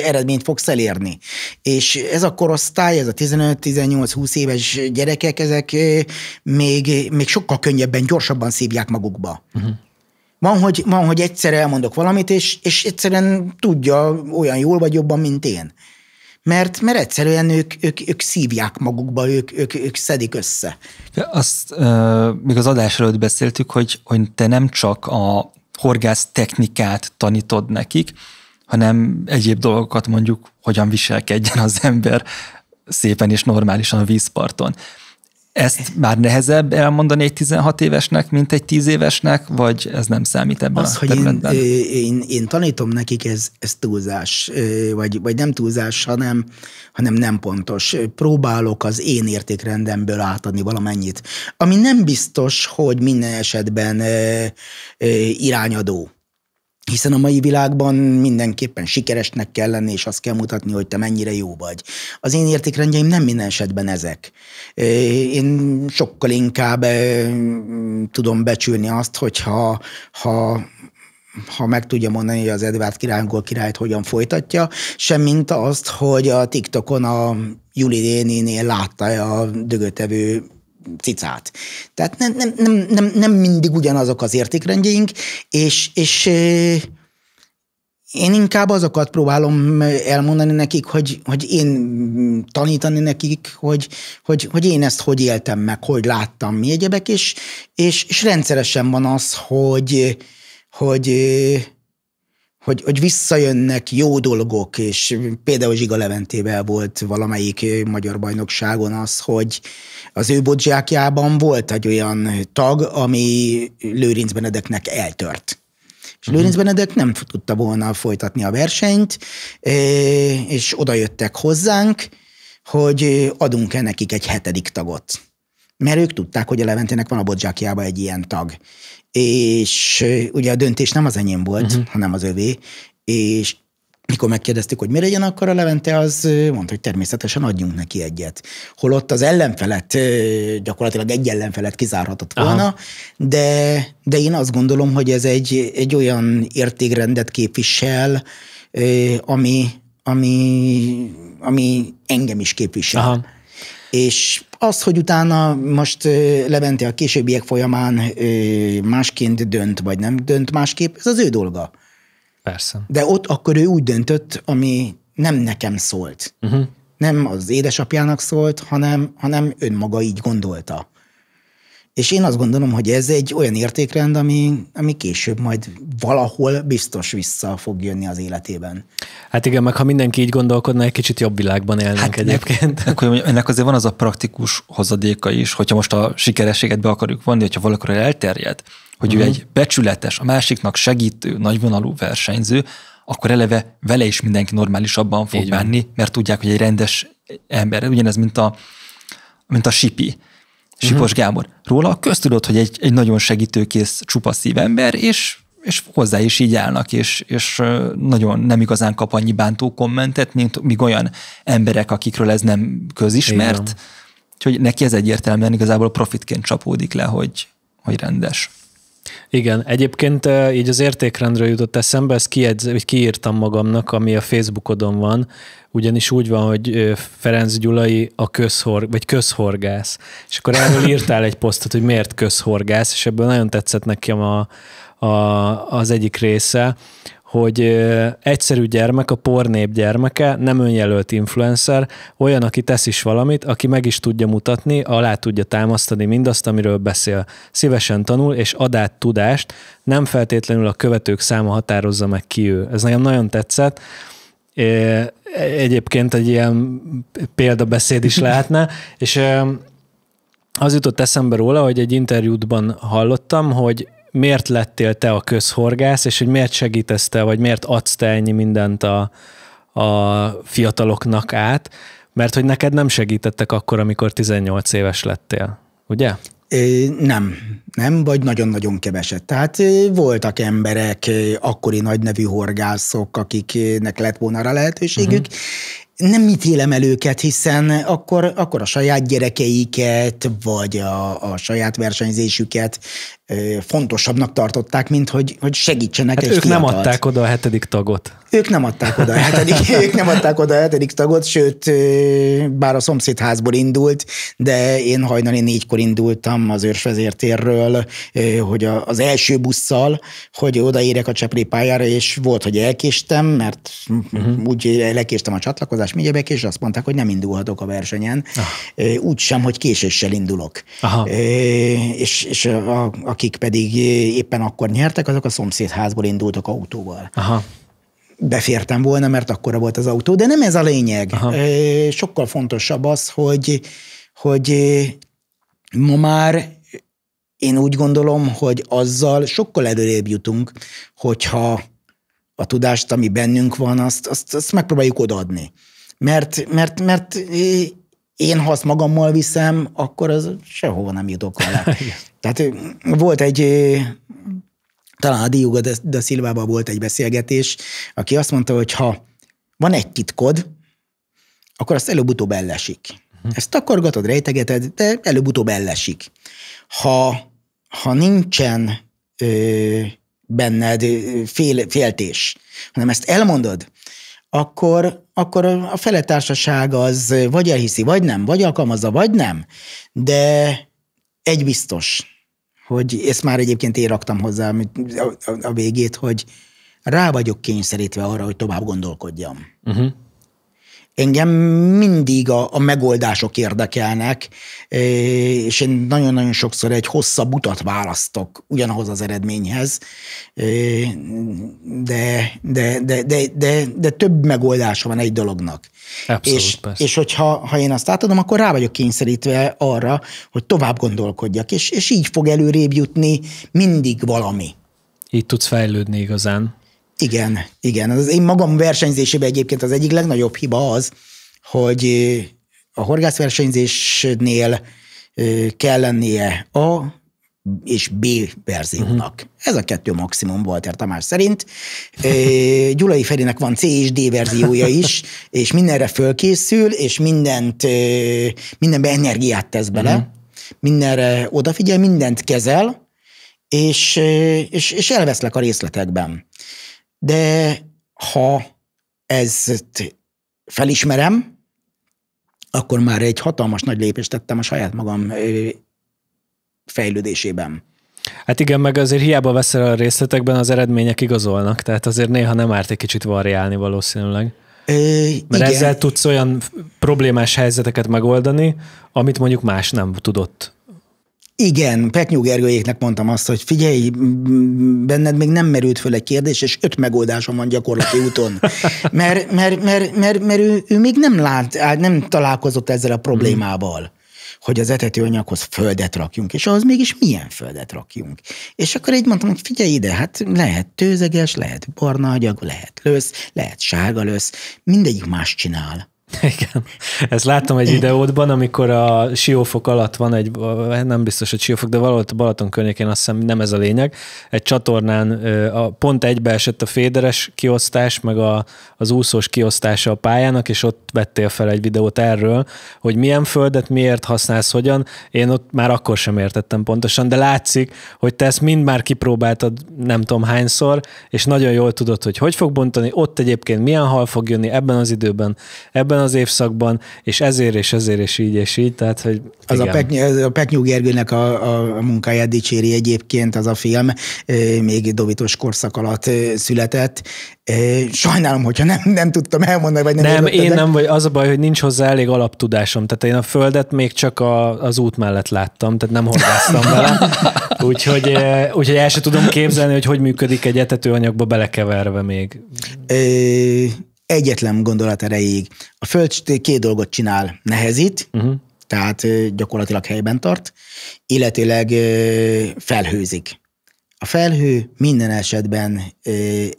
eredményt fogsz elérni. És ez a korosztály, ez a 15-18-20 éves gyerekek, ezek még, még sokkal könnyebben, gyorsabban szívják magukba. Uh-huh. Van, hogy, van, hogy egyszer elmondok valamit, és, és egyszerűen tudja olyan jól vagy jobban, mint én mert, mert egyszerűen ők, ők, ők szívják magukba, ők, ők, ők szedik össze.
Azt uh, még az adás előtt beszéltük, hogy, hogy te nem csak a horgász technikát tanítod nekik, hanem egyéb dolgokat mondjuk, hogyan viselkedjen az ember szépen és normálisan a vízparton. Ezt már nehezebb elmondani egy 16 évesnek, mint egy 10 évesnek, vagy ez nem számít ebben Az, a hogy én,
én, én tanítom nekik, ez, ez túlzás, vagy, vagy nem túlzás, hanem, hanem nem pontos. Próbálok az én értékrendemből átadni valamennyit, ami nem biztos, hogy minden esetben irányadó hiszen a mai világban mindenképpen sikeresnek kell lenni, és azt kell mutatni, hogy te mennyire jó vagy. Az én értékrendjeim nem minden esetben ezek. Én sokkal inkább tudom becsülni azt, hogyha ha, ha meg tudja mondani, hogy az Edvárd királyunkból királyt hogyan folytatja, semmint azt, hogy a TikTokon a Juli néninél látta a dögötevő cicát. Tehát nem, nem, nem, nem, nem mindig ugyanazok az értékrendjeink, és, és én inkább azokat próbálom elmondani nekik, hogy, hogy én mm, tanítani nekik, hogy, hogy, hogy én ezt hogy éltem meg, hogy láttam mi egyebek, és, és, és rendszeresen van az, hogy, hogy hogy, hogy visszajönnek jó dolgok, és például Zsiga Leventével volt valamelyik magyar bajnokságon az, hogy az ő bodzsákjában volt egy olyan tag, ami Lőrinc Benedeknek eltört. És Lőrinc mhm. Benedek nem tudta volna folytatni a versenyt, e, és oda jöttek hozzánk, hogy adunk-e nekik egy hetedik tagot. Mert ők tudták, hogy a Leventének van a bodzsákjában egy ilyen tag és ugye a döntés nem az enyém volt, uh-huh. hanem az övé, és mikor megkérdeztük, hogy mi legyen, akkor a Levente az mondta, hogy természetesen adjunk neki egyet. Holott az ellenfelet, gyakorlatilag egy ellenfelet kizárhatott volna, Aha. de, de én azt gondolom, hogy ez egy, egy olyan értékrendet képvisel, ami, ami, ami engem is képvisel. Aha. És az, hogy utána most Levente a későbbiek folyamán másként dönt, vagy nem dönt másképp, ez az ő dolga. Persze. De ott akkor ő úgy döntött, ami nem nekem szólt. Uh-huh. Nem az édesapjának szólt, hanem, hanem önmaga így gondolta. És én azt gondolom, hogy ez egy olyan értékrend, ami, ami később majd valahol biztos vissza fog jönni az életében.
Hát igen, meg ha mindenki így gondolkodna, egy kicsit jobb világban élnénk hát
egyébként. akkor ennek azért van az a praktikus hozadéka is, hogyha most a sikerességet be akarjuk vonni, hogyha valakor elterjed, hogy mm ő mhm. egy becsületes, a másiknak segítő, nagyvonalú versenyző, akkor eleve vele is mindenki normálisabban fog bánni, mert tudják, hogy egy rendes ember, ugyanez, mint a, mint a sipi Sipos uh-huh. Gábor. Róla köztudott, hogy egy, egy nagyon segítőkész, csupa szívember, és és hozzá is így állnak, és, és nagyon nem igazán kap annyi bántó kommentet, mint még olyan emberek, akikről ez nem közismert. Igen. Úgyhogy neki ez egyértelműen igazából profitként csapódik le, hogy, hogy rendes.
Igen, egyébként így az értékrendről jutott eszembe, ezt kiedz, vagy kiírtam magamnak, ami a Facebookodon van, ugyanis úgy van, hogy Ferenc Gyulai a közhor, vagy közhorgász. És akkor erről írtál egy posztot, hogy miért közhorgász, és ebből nagyon tetszett nekem a, a, az egyik része, hogy egyszerű gyermek, a pornép gyermeke, nem önjelölt influencer, olyan, aki tesz is valamit, aki meg is tudja mutatni, alá tudja támasztani mindazt, amiről beszél. Szívesen tanul, és ad át tudást, nem feltétlenül a követők száma határozza meg ki ő. Ez nekem nagyon tetszett, egyébként egy ilyen példabeszéd is lehetne, és az jutott eszembe róla, hogy egy interjútban hallottam, hogy miért lettél te a közhorgász, és hogy miért segítesz te, vagy miért adsz te ennyi mindent a, a fiataloknak át, mert hogy neked nem segítettek akkor, amikor 18 éves lettél, ugye?
Nem, nem, vagy nagyon-nagyon keveset. Tehát voltak emberek, akkori nagynevű horgászok, akiknek lett volna rá lehetőségük, uh-huh nem élem el őket, hiszen akkor, akkor a saját gyerekeiket, vagy a, a saját versenyzésüket fontosabbnak tartották, mint hogy, hogy
segítsenek hát egy ők fiatalt. nem adták oda a hetedik tagot.
Ők nem adták oda a hetedik, ők nem adták oda a hetedik tagot, sőt, bár a szomszédházból indult, de én hajnali négykor indultam az őrsvezértérről, hogy az első busszal, hogy odaérek a Csepré pályára, és volt, hogy elkéstem, mert uh-huh. úgy lekéstem a csatlakozást, mi Migyebek, és azt mondták, hogy nem indulhatok a versenyen, ah. úgy sem, hogy késéssel indulok. Aha. És, és a, akik pedig éppen akkor nyertek, azok a szomszédházból indultak autóval. Aha befértem volna, mert akkora volt az autó, de nem ez a lényeg. Aha. Sokkal fontosabb az, hogy, hogy ma már én úgy gondolom, hogy azzal sokkal előrébb jutunk, hogyha a tudást, ami bennünk van, azt, azt, azt megpróbáljuk odaadni mert, mert, mert én, ha azt magammal viszem, akkor az sehova nem jutok vele. Tehát volt egy, talán a Diuga de szilvában volt egy beszélgetés, aki azt mondta, hogy ha van egy titkod, akkor azt előbb-utóbb ellesik. Mhm. Ezt takargatod, rejtegeted, de előbb-utóbb ellesik. Ha, ha nincsen ö, benned fél, féltés, hanem ezt elmondod, akkor, akkor a feletársaság az vagy elhiszi, vagy nem, vagy alkalmazza, vagy nem. De egy biztos, hogy ezt már egyébként én raktam hozzá a, a, a végét, hogy rá vagyok kényszerítve arra, hogy tovább gondolkodjam. Uh-huh engem mindig a, a megoldások érdekelnek, és én nagyon-nagyon sokszor egy hosszabb utat választok ugyanahoz az eredményhez, de, de, de, de, de, de több megoldása van egy dolognak.
Abszolút, és, és
hogyha ha én azt átadom, akkor rá vagyok kényszerítve arra, hogy tovább gondolkodjak, és, és így fog előrébb jutni mindig valami. Így tudsz fejlődni igazán. Igen, igen. Az én magam versenyzésében egyébként az egyik legnagyobb hiba az, hogy a horgászversenyzésnél kell lennie A és B verziónak. Uh-huh. Ez a kettő maximum Walter Tamás szerint. Gyulai Ferinek van C és D verziója is, és mindenre fölkészül, és mindent, mindenbe energiát tesz bele, uh-huh. mindenre odafigyel, mindent kezel, és, és, és elveszlek a részletekben de ha ezt felismerem, akkor már egy hatalmas nagy lépést tettem a saját magam fejlődésében.
Hát igen, meg azért hiába veszel a részletekben, az eredmények igazolnak, tehát azért néha nem árt egy kicsit variálni valószínűleg. Ö, Mert igen. ezzel tudsz olyan problémás helyzeteket megoldani, amit mondjuk más nem tudott
igen, Petnyú Gergőjéknek mondtam azt, hogy figyelj, benned még nem merült föl egy kérdés, és öt megoldásom van gyakorlati úton. Mert, mert, mert, mert, mert ő, ő még nem, lát, nem találkozott ezzel a problémával hmm. hogy az etetőanyaghoz földet rakjunk, és ahhoz mégis milyen földet rakjunk. És akkor így mondtam, hogy figyelj ide, hát lehet tőzeges, lehet barna agyag, lehet lösz, lehet sárga lösz, mindegyik más csinál.
Igen. Ezt láttam egy videódban, amikor a siófok alatt van egy, nem biztos, hogy siófok, de valahol a Balaton környékén azt hiszem nem ez a lényeg. Egy csatornán a, pont egybeesett a féderes kiosztás, meg a, az úszós kiosztása a pályának, és ott vettél fel egy videót erről, hogy milyen földet miért használsz, hogyan. Én ott már akkor sem értettem pontosan, de látszik, hogy te ezt mind már kipróbáltad nem tudom hányszor, és nagyon jól tudod, hogy hogy fog bontani, ott egyébként milyen hal fog jönni ebben az időben, ebben ebben az évszakban, és ezért, és ezért, és így, és így, tehát, hogy az igen.
a, a Peknyú Gergőnek a, a, a munkáját dicséri egyébként az a film, még Dovitos korszak alatt született. Sajnálom, hogyha nem, nem tudtam elmondani, vagy nem Nem, értettem. én nem,
vagy az a baj, hogy nincs hozzá elég alaptudásom, tehát én a földet még csak a, az út mellett láttam, tehát nem horgásztam vele, úgyhogy, úgyhogy el sem tudom képzelni, hogy hogy működik egy etetőanyagba belekeverve még egyetlen gondolat erejéig.
A Föld két dolgot csinál, nehezít, uh-huh. tehát gyakorlatilag helyben tart, illetőleg felhőzik. A felhő minden esetben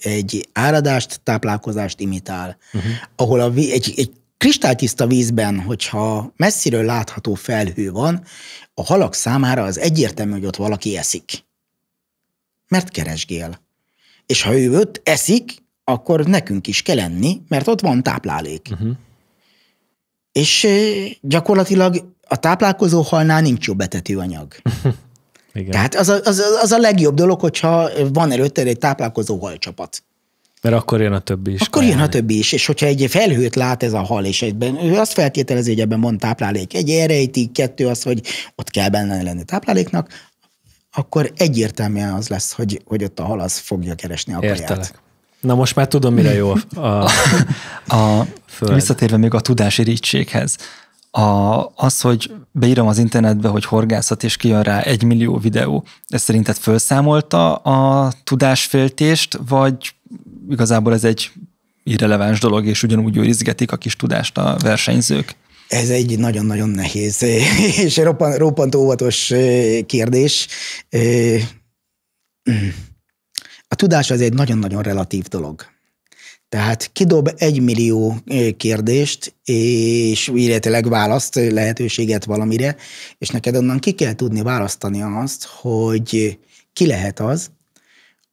egy áradást, táplálkozást imitál, uh-huh. ahol a, egy, egy kristálytiszta vízben, hogyha messziről látható felhő van, a halak számára az egyértelmű, hogy ott valaki eszik. Mert keresgél. És ha ő ott eszik, akkor nekünk is kell enni, mert ott van táplálék. Uh-huh. És gyakorlatilag a táplálkozó halnál nincs jobb etetőanyag. Igen. Tehát az a, az, az a legjobb dolog, hogyha van előtte egy táplálkozó halcsapat.
Mert akkor jön a többi is.
Akkor jön a többi is, és hogyha egy felhőt lát ez a hal, és egyben, ő azt feltételezi, hogy ebben van táplálék. Egy erejti, kettő az, hogy ott kell benne lenni tápláléknak, akkor egyértelműen az lesz, hogy, hogy ott a hal az fogja keresni a kaját. Értelek.
Na most már tudom, mire jó a, a, a föld. Visszatérve még a tudási rítséghez. A, az, hogy beírom az internetbe, hogy horgászat, és kijön rá egy millió videó, ez szerinted felszámolta a tudásféltést, vagy igazából ez egy irreleváns dolog, és ugyanúgy őrizgetik a kis tudást a versenyzők?
Ez egy nagyon-nagyon nehéz és roppant, roppant óvatos eh, kérdés. Eh, mm. A tudás az egy nagyon-nagyon relatív dolog. Tehát kidob egy millió kérdést, és illetőleg választ, lehetőséget valamire, és neked onnan ki kell tudni választani azt, hogy ki lehet az,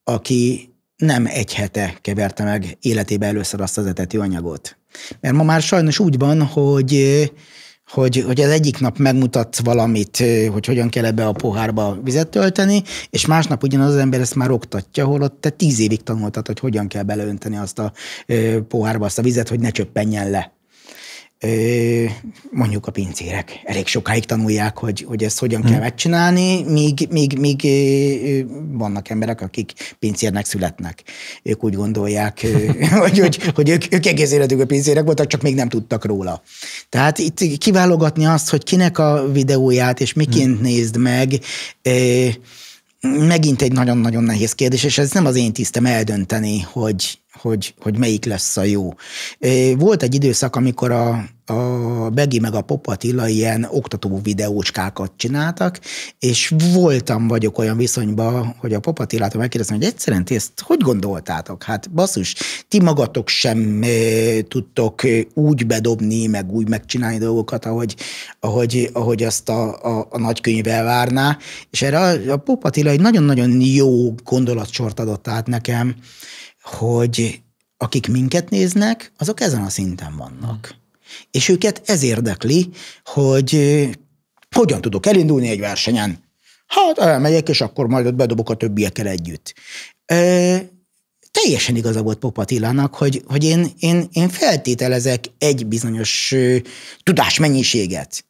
aki nem egy hete keverte meg életébe először azt az etető anyagot. Mert ma már sajnos úgy van, hogy hogy, hogy az egyik nap megmutat valamit, hogy hogyan kell ebbe a pohárba vizet tölteni, és másnap ugyanaz az ember ezt már oktatja, holott te tíz évig tanultad, hogy hogyan kell beleönteni azt a pohárba azt a vizet, hogy ne csöppenjen le mondjuk a pincérek elég sokáig tanulják, hogy, hogy ezt hogyan hmm. kell hm. megcsinálni, míg, míg, míg vannak emberek, akik pincérnek születnek. Ők úgy gondolják, hogy, hogy, hogy ők, ők egész a pincérek voltak, csak még nem tudtak róla. Tehát itt kiválogatni azt, hogy kinek a videóját és miként hmm. nézd meg, megint egy nagyon-nagyon nehéz kérdés, és ez nem az én tisztem eldönteni, hogy hogy, hogy melyik lesz a jó. Volt egy időszak, amikor a, a Begi meg a Popatilla ilyen oktató videócskákat csináltak, és voltam vagyok olyan viszonyban, hogy a Popatillát megkérdeztem, hogy egyszerűen ti ezt hogy gondoltátok? Hát basszus, ti magatok sem e, tudtok úgy bedobni, meg úgy megcsinálni dolgokat, ahogy, ahogy, ahogy azt a, a, a nagykönyv elvárná, és erre a, a Popatilla egy nagyon-nagyon jó gondolatsort adott át nekem, hogy akik minket néznek, azok ezen a szinten vannak. Mm. És őket ez érdekli, hogy hogyan tudok elindulni egy versenyen. Hát elmegyek, és akkor majd ott bedobok a többiekkel együtt. Ö, teljesen igaza volt Pop hogy, hogy én, én, én feltételezek egy bizonyos tudásmennyiséget.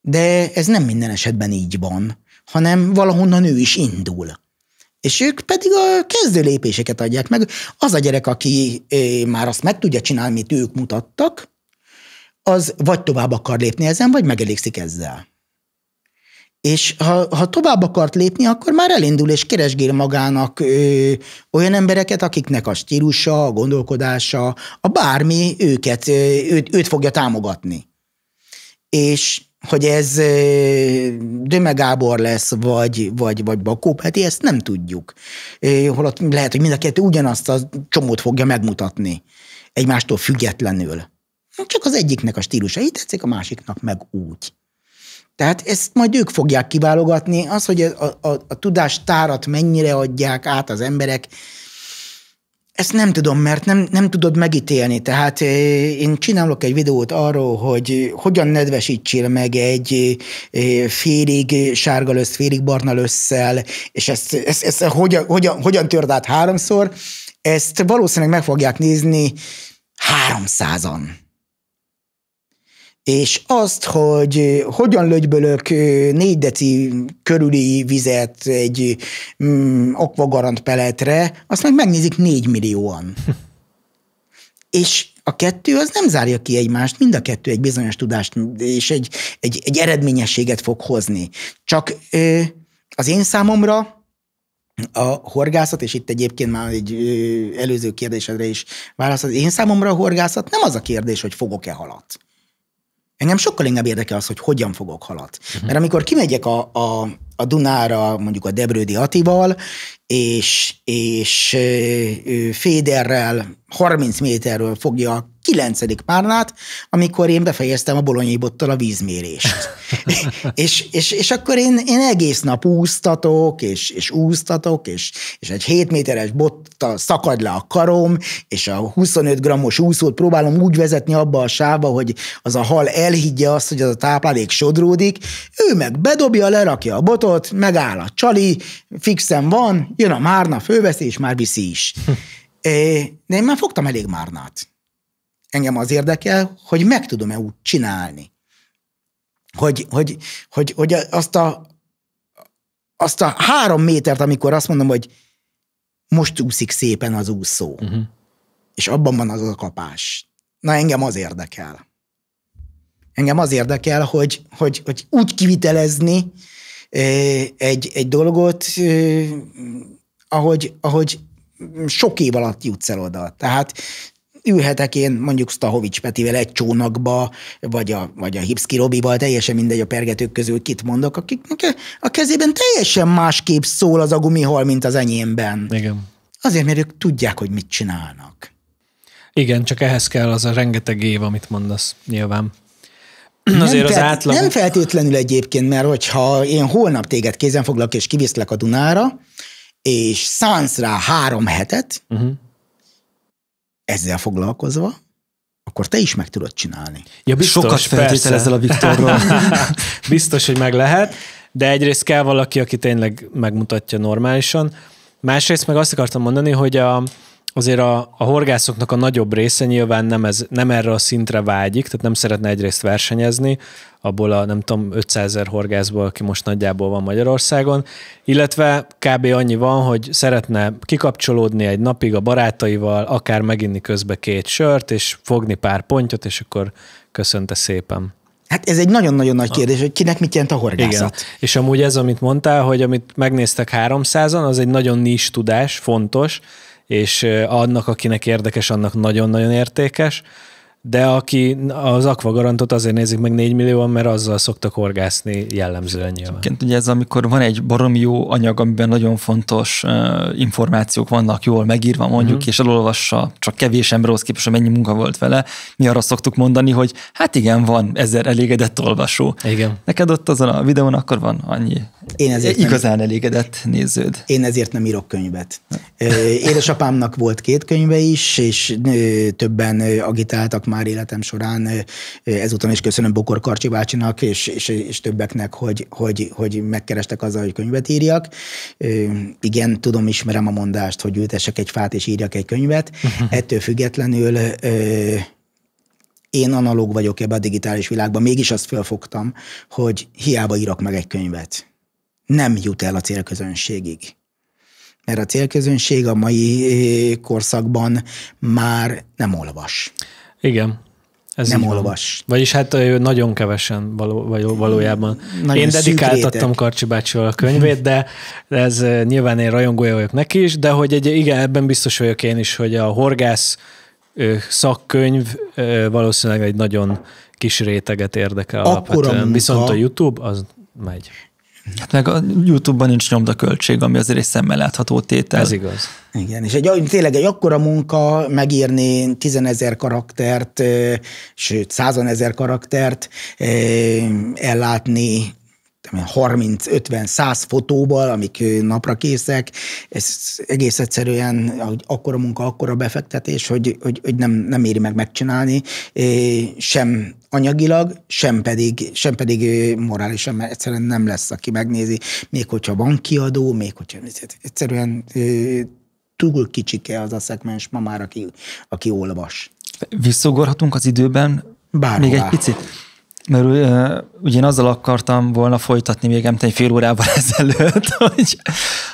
De ez nem minden esetben így van, hanem valahonnan ő is indul. És ők pedig a kezdő lépéseket adják meg. Az a gyerek, aki már azt meg tudja csinálni, amit ők mutattak, az vagy tovább akar lépni ezen, vagy megelégszik ezzel. És ha, ha tovább akart lépni, akkor már elindul és keresgél magának ö, olyan embereket, akiknek a stílusa, a gondolkodása, a bármi őket, ö, őt, őt fogja támogatni. És hogy ez Döme Gábor lesz, vagy, vagy, vagy Bakó Peti, ezt nem tudjuk. Holott lehet, hogy mind a kettő ugyanazt a csomót fogja megmutatni egymástól függetlenül. Csak az egyiknek a stílusa így tetszik, a másiknak meg úgy. Tehát ezt majd ők fogják kiválogatni, az, hogy a, a, a tudástárat mennyire adják át az emberek, ezt nem tudom, mert nem, nem tudod megítélni. Tehát eh, én csinálok egy videót arról, hogy eh, hogyan nedvesítsél meg egy eh, félig sárga lössz, félig barna lösszel, és ezt, ezt, ezt hogyan, hogyan, hogyan törd át háromszor, ezt valószínűleg meg fogják nézni háromszázan és azt, hogy eh, hogyan lögybölök eh, négy deci körüli vizet egy mm, akvagarant peletre, azt meg megnézik négy millióan. és a kettő az nem zárja ki egymást, mind a kettő egy bizonyos tudást és egy, egy, egy eredményességet fog hozni. Csak eh, az én számomra a horgászat, és itt egyébként már egy előző kérdésedre is válaszol, az én számomra a horgászat nem az a kérdés, hogy fogok-e halat engem sokkal inkább érdekel az, hogy hogyan fogok haladni. Uh-huh. Mert amikor kimegyek a, a a Dunára mondjuk a Debrődi Atival, és, és Féderrel 30 méterről fogja a kilencedik párnát, amikor én befejeztem a bolonyi bottal a vízmérést. és, és, és, akkor én, én egész nap úsztatok, és, és úsztatok, és, és egy 7 méteres bottal szakad le a karom, és a 25 grammos úszót próbálom úgy vezetni abba a sába, hogy az a hal elhiggye azt, hogy az a táplálék sodródik, ő meg bedobja, lerakja a botot, csapatot, megáll a csali, fixen van, jön a márna, fölveszi, és már viszi is. Hm. De én már fogtam elég márnát. Engem az érdekel, hogy meg tudom-e úgy csinálni. Hogy, hogy, hogy, hogy azt, a, azt a három métert, amikor azt mondom, hogy most úszik szépen az úszó, uh-huh. és abban van az a kapás. Na, engem az érdekel. Engem az érdekel, hogy, hogy, hogy úgy kivitelezni, egy, egy dolgot, ahogy, ahogy sok év alatt jutsz el oda. Tehát ülhetek én mondjuk Stahovics Petivel egy csónakba, vagy a, vagy a Hipszki Robival, teljesen mindegy a pergetők közül kit mondok, akiknek a kezében teljesen másképp szól az a gumihal, mint az enyémben.
Igen. Azért, mert ők tudják, hogy mit csinálnak. Igen, csak ehhez kell az a rengeteg év, amit mondasz, nyilván nem azért az átlag... Nem
feltétlenül egyébként, mert hogyha én holnap téged kézen foglak és kiviszlek a Dunára, és szánsz rá három hetet, uh-huh. ezzel foglalkozva, akkor te is meg tudod csinálni.
Ja, biztos, Sokat ezzel a Viktorról. biztos, hogy meg lehet, de egyrészt kell valaki, aki tényleg megmutatja normálisan. Másrészt meg azt akartam mondani, hogy a, azért a, a horgászoknak a nagyobb része nyilván nem, ez, nem erre a szintre vágyik, tehát nem szeretne egyrészt versenyezni, abból a nem tudom 500 ezer horgászból, aki most nagyjából van Magyarországon, illetve kb. annyi van, hogy szeretne kikapcsolódni egy napig a barátaival, akár meginni közbe két sört, és fogni pár pontyot, és akkor köszönte szépen. Hát ez egy nagyon-nagyon nagy kérdés, hogy kinek mit jelent a horgászat. Igen. És amúgy ez, amit mondtál, hogy amit megnéztek 300-an, az egy nagyon nincs tudás, fontos, és annak, akinek érdekes, annak nagyon-nagyon értékes, de aki az akvagarantot azért nézik meg 4 millióan, mert azzal szoktak horgászni jellemzően nyilván.
Egyébként ugye ez, amikor van egy barom jó anyag, amiben nagyon fontos uh, információk vannak jól megírva mondjuk, mm-hmm. és elolvassa csak kevés ember ahhoz képest, hogy mennyi munka volt vele, mi arra szoktuk mondani, hogy hát igen, van ezer elégedett olvasó. Igen. Neked ott azon a videón akkor van annyi
én ezért igazán nem, elégedett néződ. Én ezért nem írok könyvet. Édesapámnak volt két könyve is, és többen agitáltak már életem során. Ezúton is köszönöm Bokor Karcsi bácsinak és, és, és többeknek, hogy, hogy, hogy megkerestek azzal, hogy könyvet írjak. Igen, tudom, ismerem a mondást, hogy ültessek egy fát és írjak egy könyvet. Ettől függetlenül én analóg vagyok ebben a digitális világban, mégis azt felfogtam, hogy hiába írok meg egy könyvet, nem jut el a célközönségig. Mert a célközönség a mai korszakban már nem olvas.
Igen. Ez nem olvas. Van. Vagyis hát nagyon kevesen való, való, valójában. Nagyon én dedikáltattam Karcsi bácsival a könyvét, de ez nyilván én rajongója vagyok neki is, de hogy egy, igen, ebben biztos vagyok én is, hogy a horgász szakkönyv valószínűleg egy nagyon kis réteget érdekel Akkora alapvetően. Munka, Viszont a
YouTube az megy. Hát meg a YouTube-ban nincs nyomdaköltség, ami azért egy szemmel látható tétel. Ez igaz.
Igen, és egy, tényleg egy akkora munka megírni tizenezer karaktert, sőt, 100 ezer karaktert, ellátni 30-50-100 fotóval, amik napra készek, ez egész egyszerűen akkora munka, akkora befektetés, hogy, hogy, hogy nem, nem éri meg megcsinálni, sem anyagilag, sem pedig, sem pedig morálisan, mert egyszerűen nem lesz, aki megnézi, még hogyha van kiadó, még hogyha egyszerűen túl kicsike az a szegmens ma már, aki, aki olvas.
Visszogorhatunk az időben? Bárhová. Még egy picit mert uh, ugye én azzal akartam volna folytatni még nem egy fél órával ezelőtt, hogy,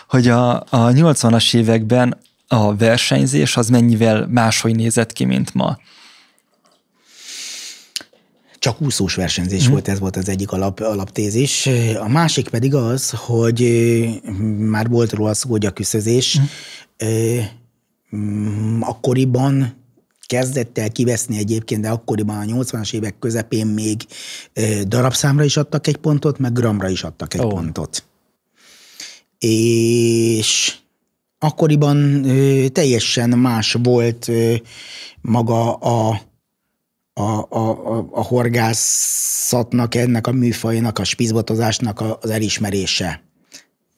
hogy a, a 80-as években a versenyzés az mennyivel máshogy nézett ki, mint ma.
Csak úszós versenyzés hmm. volt, ez volt az egyik alap, alaptézis. A másik pedig az, hogy már volt róla szó, hogy a küszözés mm. akkoriban kezdett el kiveszni egyébként, de akkoriban a 80-as évek közepén még darabszámra is adtak egy pontot, meg gramra is adtak egy oh. pontot. És akkoriban teljesen más volt maga a, a, a, a, a horgászatnak, ennek a műfajnak, a spizbotozásnak az elismerése.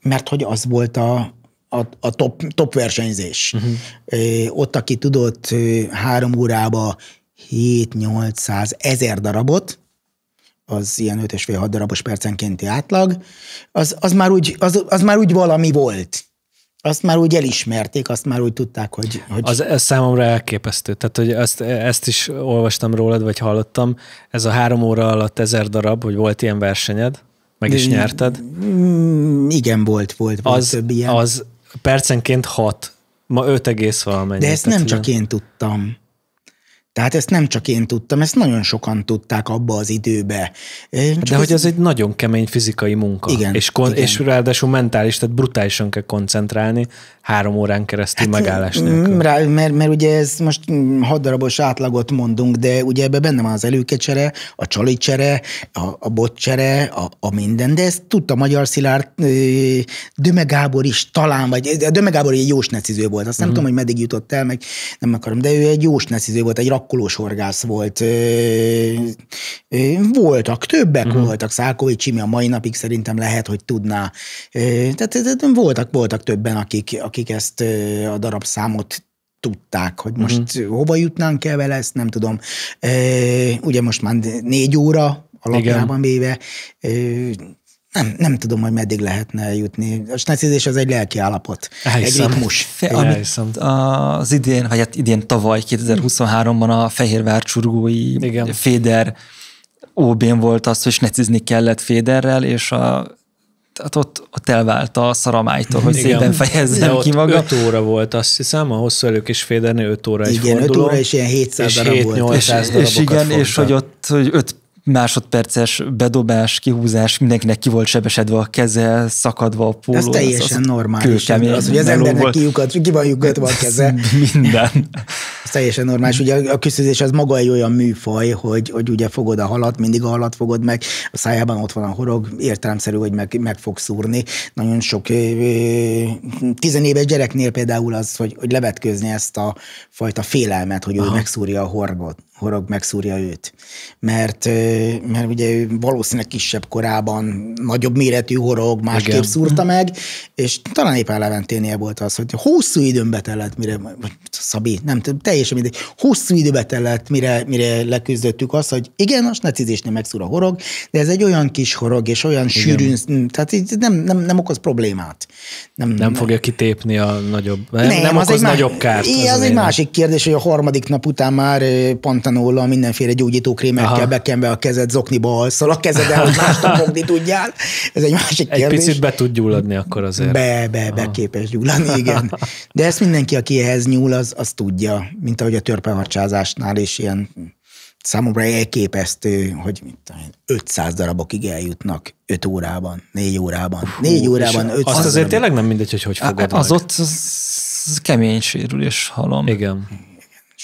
Mert hogy az volt a, a, a top, top versenyzés. Uh-huh. Ö, ott, aki tudott ö, három órába 7-800 ezer darabot, az ilyen 5,5-6 darabos percenkénti átlag, az, az, már úgy, az, az már úgy valami volt. Azt már úgy elismerték, azt már úgy tudták, hogy... hogy... Az,
ez számomra elképesztő. Tehát, hogy ezt, ezt is olvastam rólad, vagy hallottam. Ez a három óra alatt ezer darab, hogy volt ilyen versenyed, meg is nyerted. Mm, igen, volt, volt, volt az, több ilyen. Az Percenként 6. Ma 5 egész valamennyi. De ezt nem csak én tudtam. Tehát ezt nem csak én tudtam, ezt nagyon sokan tudták abba az időbe. Csak De hogy ez egy nagyon kemény fizikai munka. Igen. És, kon- igen. és ráadásul mentális, tehát brutálisan kell koncentrálni három órán keresztül hát, megállás mm, nélkül.
Rá, mert, mert ugye ez most hat darabos átlagot mondunk, de ugye ebbe benne van az előkecsere, a csalicsere, a, a botcsere, a, a minden, de ezt tudta Magyar Szilárd, Döme Gábor is talán, vagy Döme Gábor egy jósneciző volt, azt nem mhm. tudom, hogy meddig jutott el, meg nem akarom, de ő egy jósneciző volt, egy rak lakkolós horgász volt, voltak, többek uh-huh. voltak, Szákovics Imi a mai napig szerintem lehet, hogy tudná. Tehát voltak, voltak többen, akik, akik ezt a darab számot tudták, hogy mhm. most uh-huh. hova jutnánk el vele, ezt nem tudom. Ugye most már négy óra alapjában Igen. véve nem, nem tudom, hogy meddig lehetne eljutni. A snacizés az egy lelki állapot, elhiszem, egy ritmus.
Fe, amit Az idén, vagy hát idén tavaly, 2023-ban a Fehérvár csurgói Igen. Féder óbén volt az, hogy snacizni kellett Féderrel, és a tehát ott, ott elvált a szaramájtól, hogy Igen. szépen fejezzem ki maga. 5
óra volt, azt hiszem, a hosszú elők és féderni 5 óra is egy Igen, 5 óra és ilyen 700 és darab 7 volt. 800 és, és igen, fontan. és hogy
ott hogy 5 másodperces bedobás, kihúzás, mindenkinek ki volt sebesedve a keze, szakadva a póló. Ez teljesen az, az normális. Kőkemény, az, hogy az embernek
kiukat, ki van a keze. Minden. Ez teljesen normális. Ugye a küszözés az maga egy olyan műfaj, hogy, hogy ugye fogod a halat, mindig a halat fogod meg, a szájában ott van a horog, értelemszerű, hogy meg, meg fog szúrni. Nagyon sok tizenéves gyereknél például az, hogy, hogy levetkőzni ezt a fajta félelmet, hogy Aha. ő megszúrja a horgot horog megszúrja őt. Mert, mert ugye ő valószínűleg kisebb korában nagyobb méretű horog másképp Igen. szúrta meg, és talán éppen Leventénél volt az, hogy hosszú időn betellett, mire, vagy Szabi, nem tudom, teljesen mindegy, hosszú időn betellett, mire, mire leküzdöttük azt, hogy igen, a snecizésnél megszúr a horog, de ez egy olyan kis horog, és olyan igen. sűrűn, tehát így nem, nem, nem okoz problémát. Nem, nem, nem fogja
kitépni a nagyobb,
nem, nem, nem okoz nagyobb kárt. Igen, az, az egy másik kérdés, hogy a harmadik nap után már pont metanollal, mindenféle gyógyítókrémekkel bekenve a kezed, zokniba alszol a el, hogy másnap fogni tudjál. Ez egy másik egy kérdés. Egy picit
be tud gyulladni akkor azért. Be,
be, Aha. be képes gyulladni, igen. De ezt mindenki, aki ehhez nyúl, az, az tudja, mint ahogy a törpeharcsázásnál is ilyen számomra elképesztő, hogy 500 darabokig eljutnak 5 órában, 4 órában. 4 órában 500 Azt azért darabok. tényleg nem mindegy,
hogy hogy hát fogod Az meg. ott az
kemény sérülés halom. Igen.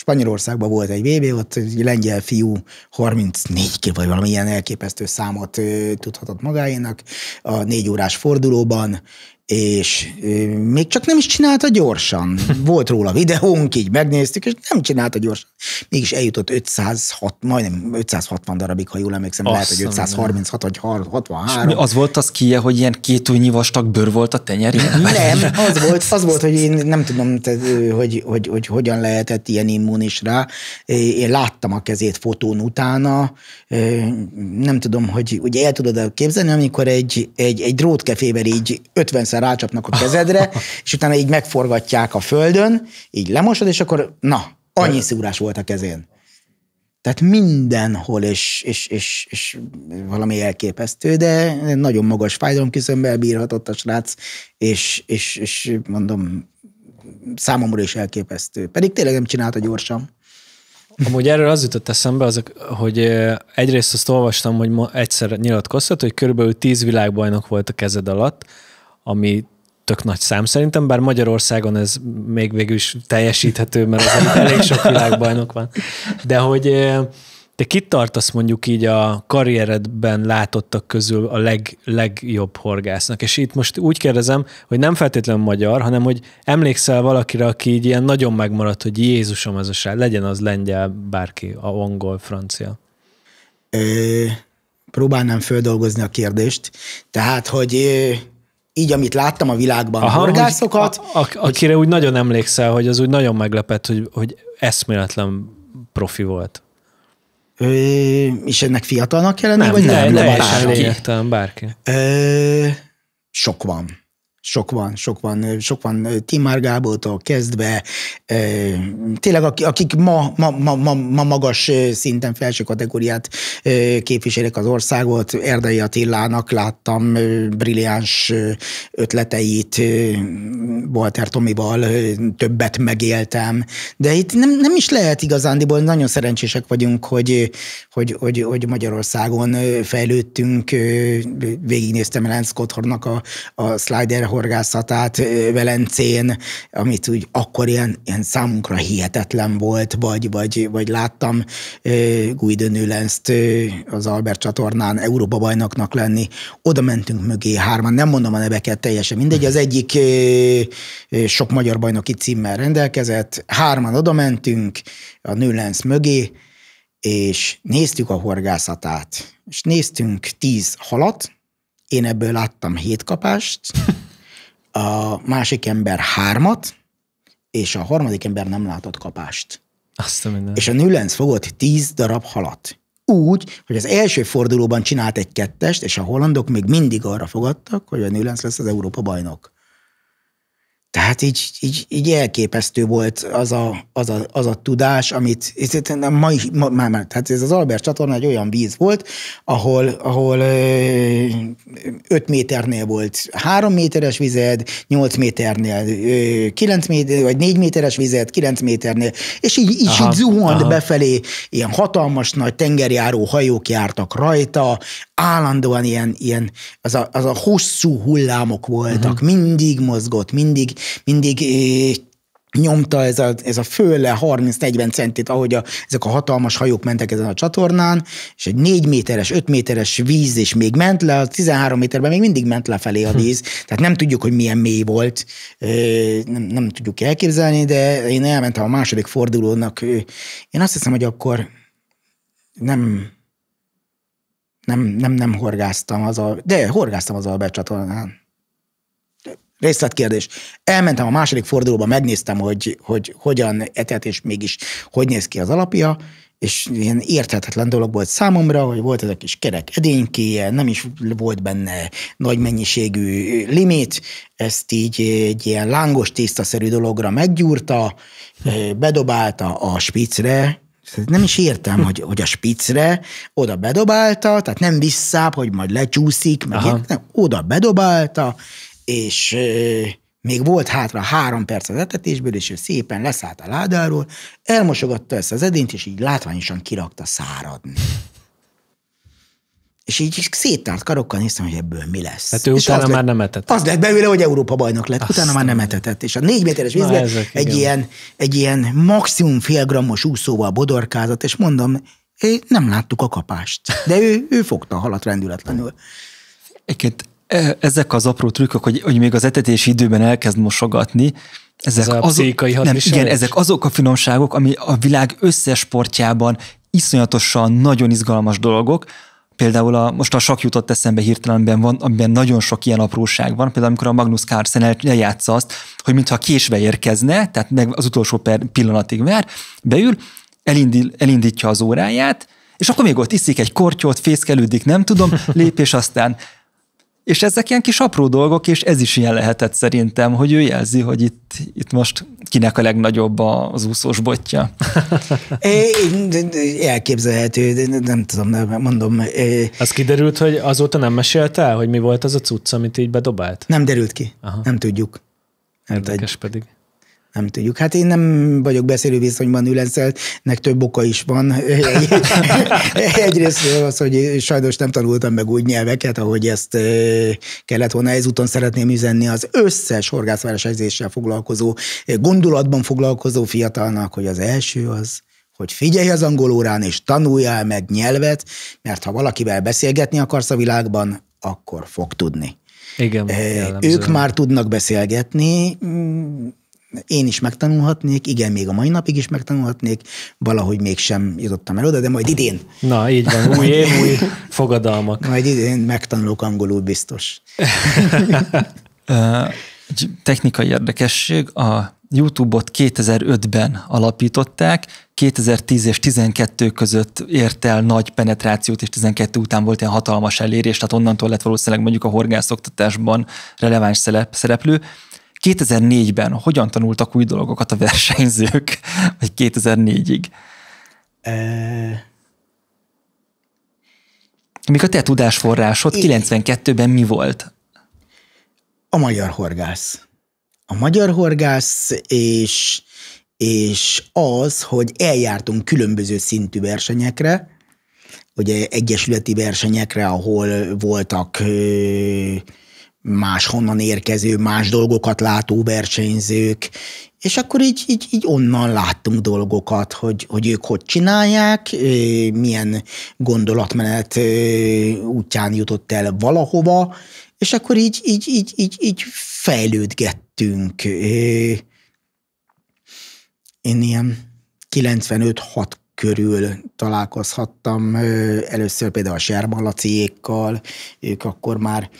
Spanyolországban volt egy VB, ott egy lengyel fiú 34 kg, vagy valamilyen elképesztő számot tudhatott magáénak a négy órás fordulóban, és még csak nem is csinálta gyorsan. Volt róla videónk, így megnéztük, és nem csinálta gyorsan. Mégis eljutott 506, majdnem 560 darabig, ha jól emlékszem, Azt lehet, hogy 536 vagy 63. És
az volt az kie, hogy ilyen két újnyi vastag bőr volt a tenyerén? Nem,
az volt, az volt, hogy én nem tudom, hogy, hogy, hogy, hogy hogyan lehetett ilyen immunis rá. Én láttam a kezét fotón utána, nem tudom, hogy ugye el tudod képzelni, amikor egy, egy, egy drótkeféber így 50 egyszer rácsapnak a kezedre, és utána így megforgatják a földön, így lemosod, és akkor na, annyi szúrás volt a kezén. Tehát mindenhol, és, és, és, és valami elképesztő, de nagyon magas fájdalom küszönbe bírhatott a srác, és, és, és mondom, számomra is elképesztő. Pedig tényleg nem csinálta gyorsan.
Amúgy erről az jutott eszembe, azok, hogy egyrészt azt olvastam, hogy egyszer nyilatkoztat, hogy körülbelül tíz világbajnok volt a kezed alatt, ami tök nagy szám szerintem, bár Magyarországon ez még végül is teljesíthető, mert az elég sok világbajnok van. De hogy te kit tartasz mondjuk így a karrieredben látottak közül a leg, legjobb horgásznak? És itt most úgy kérdezem, hogy nem feltétlenül magyar, hanem hogy emlékszel valakire, aki így ilyen nagyon megmaradt, hogy Jézusom ez a sár, legyen az lengyel, bárki, a angol, francia. Ö, próbálnám földolgozni a kérdést.
Tehát, hogy így, amit láttam a világban Aha, a horgászokat.
Hogy, a, a, hogy... Akire úgy nagyon emlékszel, hogy az úgy nagyon meglepett, hogy, hogy eszméletlen profi volt.
Ö, és ennek fiatalnak jelenik, vagy nem? nem lényegtelen, bárki. Ö, sok van. Sok van, sok van, sok van Timár Gábortól kezdve, tényleg akik ma, ma, ma, ma magas szinten felső kategóriát képviselik az országot, Erdei Attilának láttam brilliáns ötleteit, Walter Tomival többet megéltem, de itt nem, nem is lehet igazándiból, nagyon szerencsések vagyunk, hogy, hogy, hogy, hogy Magyarországon fejlődtünk, végignéztem Lenz Kothornak a, a Slider horgászatát Velencén, amit úgy akkor ilyen, ilyen számunkra hihetetlen volt, vagy, vagy, vagy láttam Guido Nülenzt az Albert csatornán Európa bajnoknak lenni. Oda mentünk mögé hárman, nem mondom a neveket teljesen, mindegy, az egyik sok magyar bajnoki címmel rendelkezett, hárman oda mentünk a Nülenz mögé, és néztük a horgászatát, és néztünk tíz halat, én ebből láttam hét kapást, a másik ember hármat, és a harmadik ember nem látott kapást. Azt a minden. És a nülenc fogott tíz darab halat. Úgy, hogy az első fordulóban csinált egy kettest, és a hollandok még mindig arra fogadtak, hogy a nülenc lesz az Európa bajnok. Tehát így, így, így elképesztő volt az a, az a, az a tudás, amit ma is, ma, már, már, tehát ez az Albert csatorna egy olyan víz volt, ahol, ahol 5 méternél volt 3 méteres vized, 8 méternél 9 méter, vagy 4 méteres vized, 9 méternél, és így, így, aha, így zuhant aha. befelé, ilyen hatalmas nagy tengerjáró hajók jártak rajta, állandóan ilyen, ilyen az, a, az a hosszú hullámok voltak, uh-huh. mindig mozgott, mindig mindig eh, nyomta ez a, ez a fölle 30-40 centit, ahogy a, ezek a hatalmas hajók mentek ezen a csatornán, és egy 4 méteres, 5 méteres víz és még ment le, a 13 méterben még mindig ment lefelé a hm. víz, tehát nem tudjuk, hogy milyen mély volt, nem, nem tudjuk elképzelni, de én elmentem a második fordulónak, én azt hiszem, hogy akkor nem nem, nem, nem horgáztam az a, de horgáztam az a becsatornán. Részletkérdés. Elmentem a második fordulóba, megnéztem, hogy, hogy hogyan etet, és mégis hogy néz ki az alapja, és ilyen érthetetlen dolog volt számomra, hogy volt ez a kis kerek edénykéje, nem is volt benne nagy mennyiségű limit, ezt így egy ilyen lángos tisztaszerű dologra meggyúrta, hm. bedobálta a spicre, nem is értem, hogy, hogy a spicre oda bedobálta, tehát nem visszább, hogy majd lecsúszik, meg nem, oda bedobálta, és még volt hátra három perc az etetésből, és ő szépen leszállt a ládáról, elmosogatta ezt az edényt, és így látványosan kirakta száradni. És így széttárt karokkal néztem, hogy ebből mi lesz. Tehát ő és utána már nem etetett. Az lett belőle, hogy Európa bajnok lett, Aztán. utána már nem etetett. És a négy méteres vízben ezek, egy, ilyen, egy ilyen maximum fél grammos úszóval bodorkázott, és mondom, nem láttuk a kapást.
De ő, ő fogta a halat rendületlenül. Egyébként E, ezek az apró trükkök, hogy, hogy még az etetési időben elkezd mosogatni, ezek, Ez a azok, nem, igen, ezek azok a finomságok, ami a világ összes sportjában iszonyatosan nagyon izgalmas dolgok, Például a, most a sak jutott eszembe amiben, van, amiben nagyon sok ilyen apróság van. Például amikor a Magnus Carlsen lejátsza azt, hogy mintha késve érkezne, tehát meg az utolsó per pillanatig vár, beül, elindít, elindítja az óráját, és akkor még ott iszik egy kortyot, fészkelődik, nem tudom, lépés aztán és ezek ilyen kis apró dolgok, és ez is ilyen lehetett szerintem, hogy ő jelzi, hogy itt, itt most kinek a legnagyobb az úszós botja.
É, elképzelhető, nem tudom, nem mondom. Az kiderült, hogy azóta nem el, hogy mi volt az a cucc, amit így bedobált? Nem derült ki. Aha. Nem tudjuk. Hát Érdekes pedig.
Nem tudjuk. Hát én nem vagyok beszélő viszonyban Ülenceltnek több oka is van. Egyrészt az, hogy sajnos nem tanultam meg úgy nyelveket, ahogy ezt eh, kellett volna. Ezúton szeretném üzenni az összes horgászvásárzással foglalkozó, eh, gondolatban foglalkozó fiatalnak, hogy az első az hogy figyelj az angol órán, és tanuljál meg nyelvet, mert ha valakivel beszélgetni akarsz a világban, akkor fog tudni.
Igen, eh, ők már
tudnak beszélgetni, mm, én is megtanulhatnék, igen, még a mai napig is megtanulhatnék, valahogy mégsem jutottam el oda, de majd idén.
Na, így van, új év, új fogadalmak.
Majd idén megtanulok angolul biztos.
Egy technikai érdekesség, a YouTube-ot 2005-ben alapították, 2010 és 12 között ért el nagy penetrációt, és 12 után volt ilyen hatalmas elérés, tehát onnantól lett valószínűleg mondjuk a horgászoktatásban releváns szereplő. 2004-ben hogyan tanultak új dolgokat a versenyzők, vagy 2004-ig? E... Mik a te tudásforrásod é... 92-ben mi volt? A magyar horgász. A magyar horgász,
és, és az, hogy eljártunk különböző szintű versenyekre, ugye egyesületi versenyekre, ahol voltak máshonnan érkező, más dolgokat látó versenyzők, és akkor így, így, így onnan láttunk dolgokat, hogy, hogy ők hogy csinálják, milyen gondolatmenet útján jutott el valahova, és akkor így, így, így, így, így fejlődgettünk. Én ilyen 95-6 körül találkozhattam először például a Sermalaciékkal, ők akkor már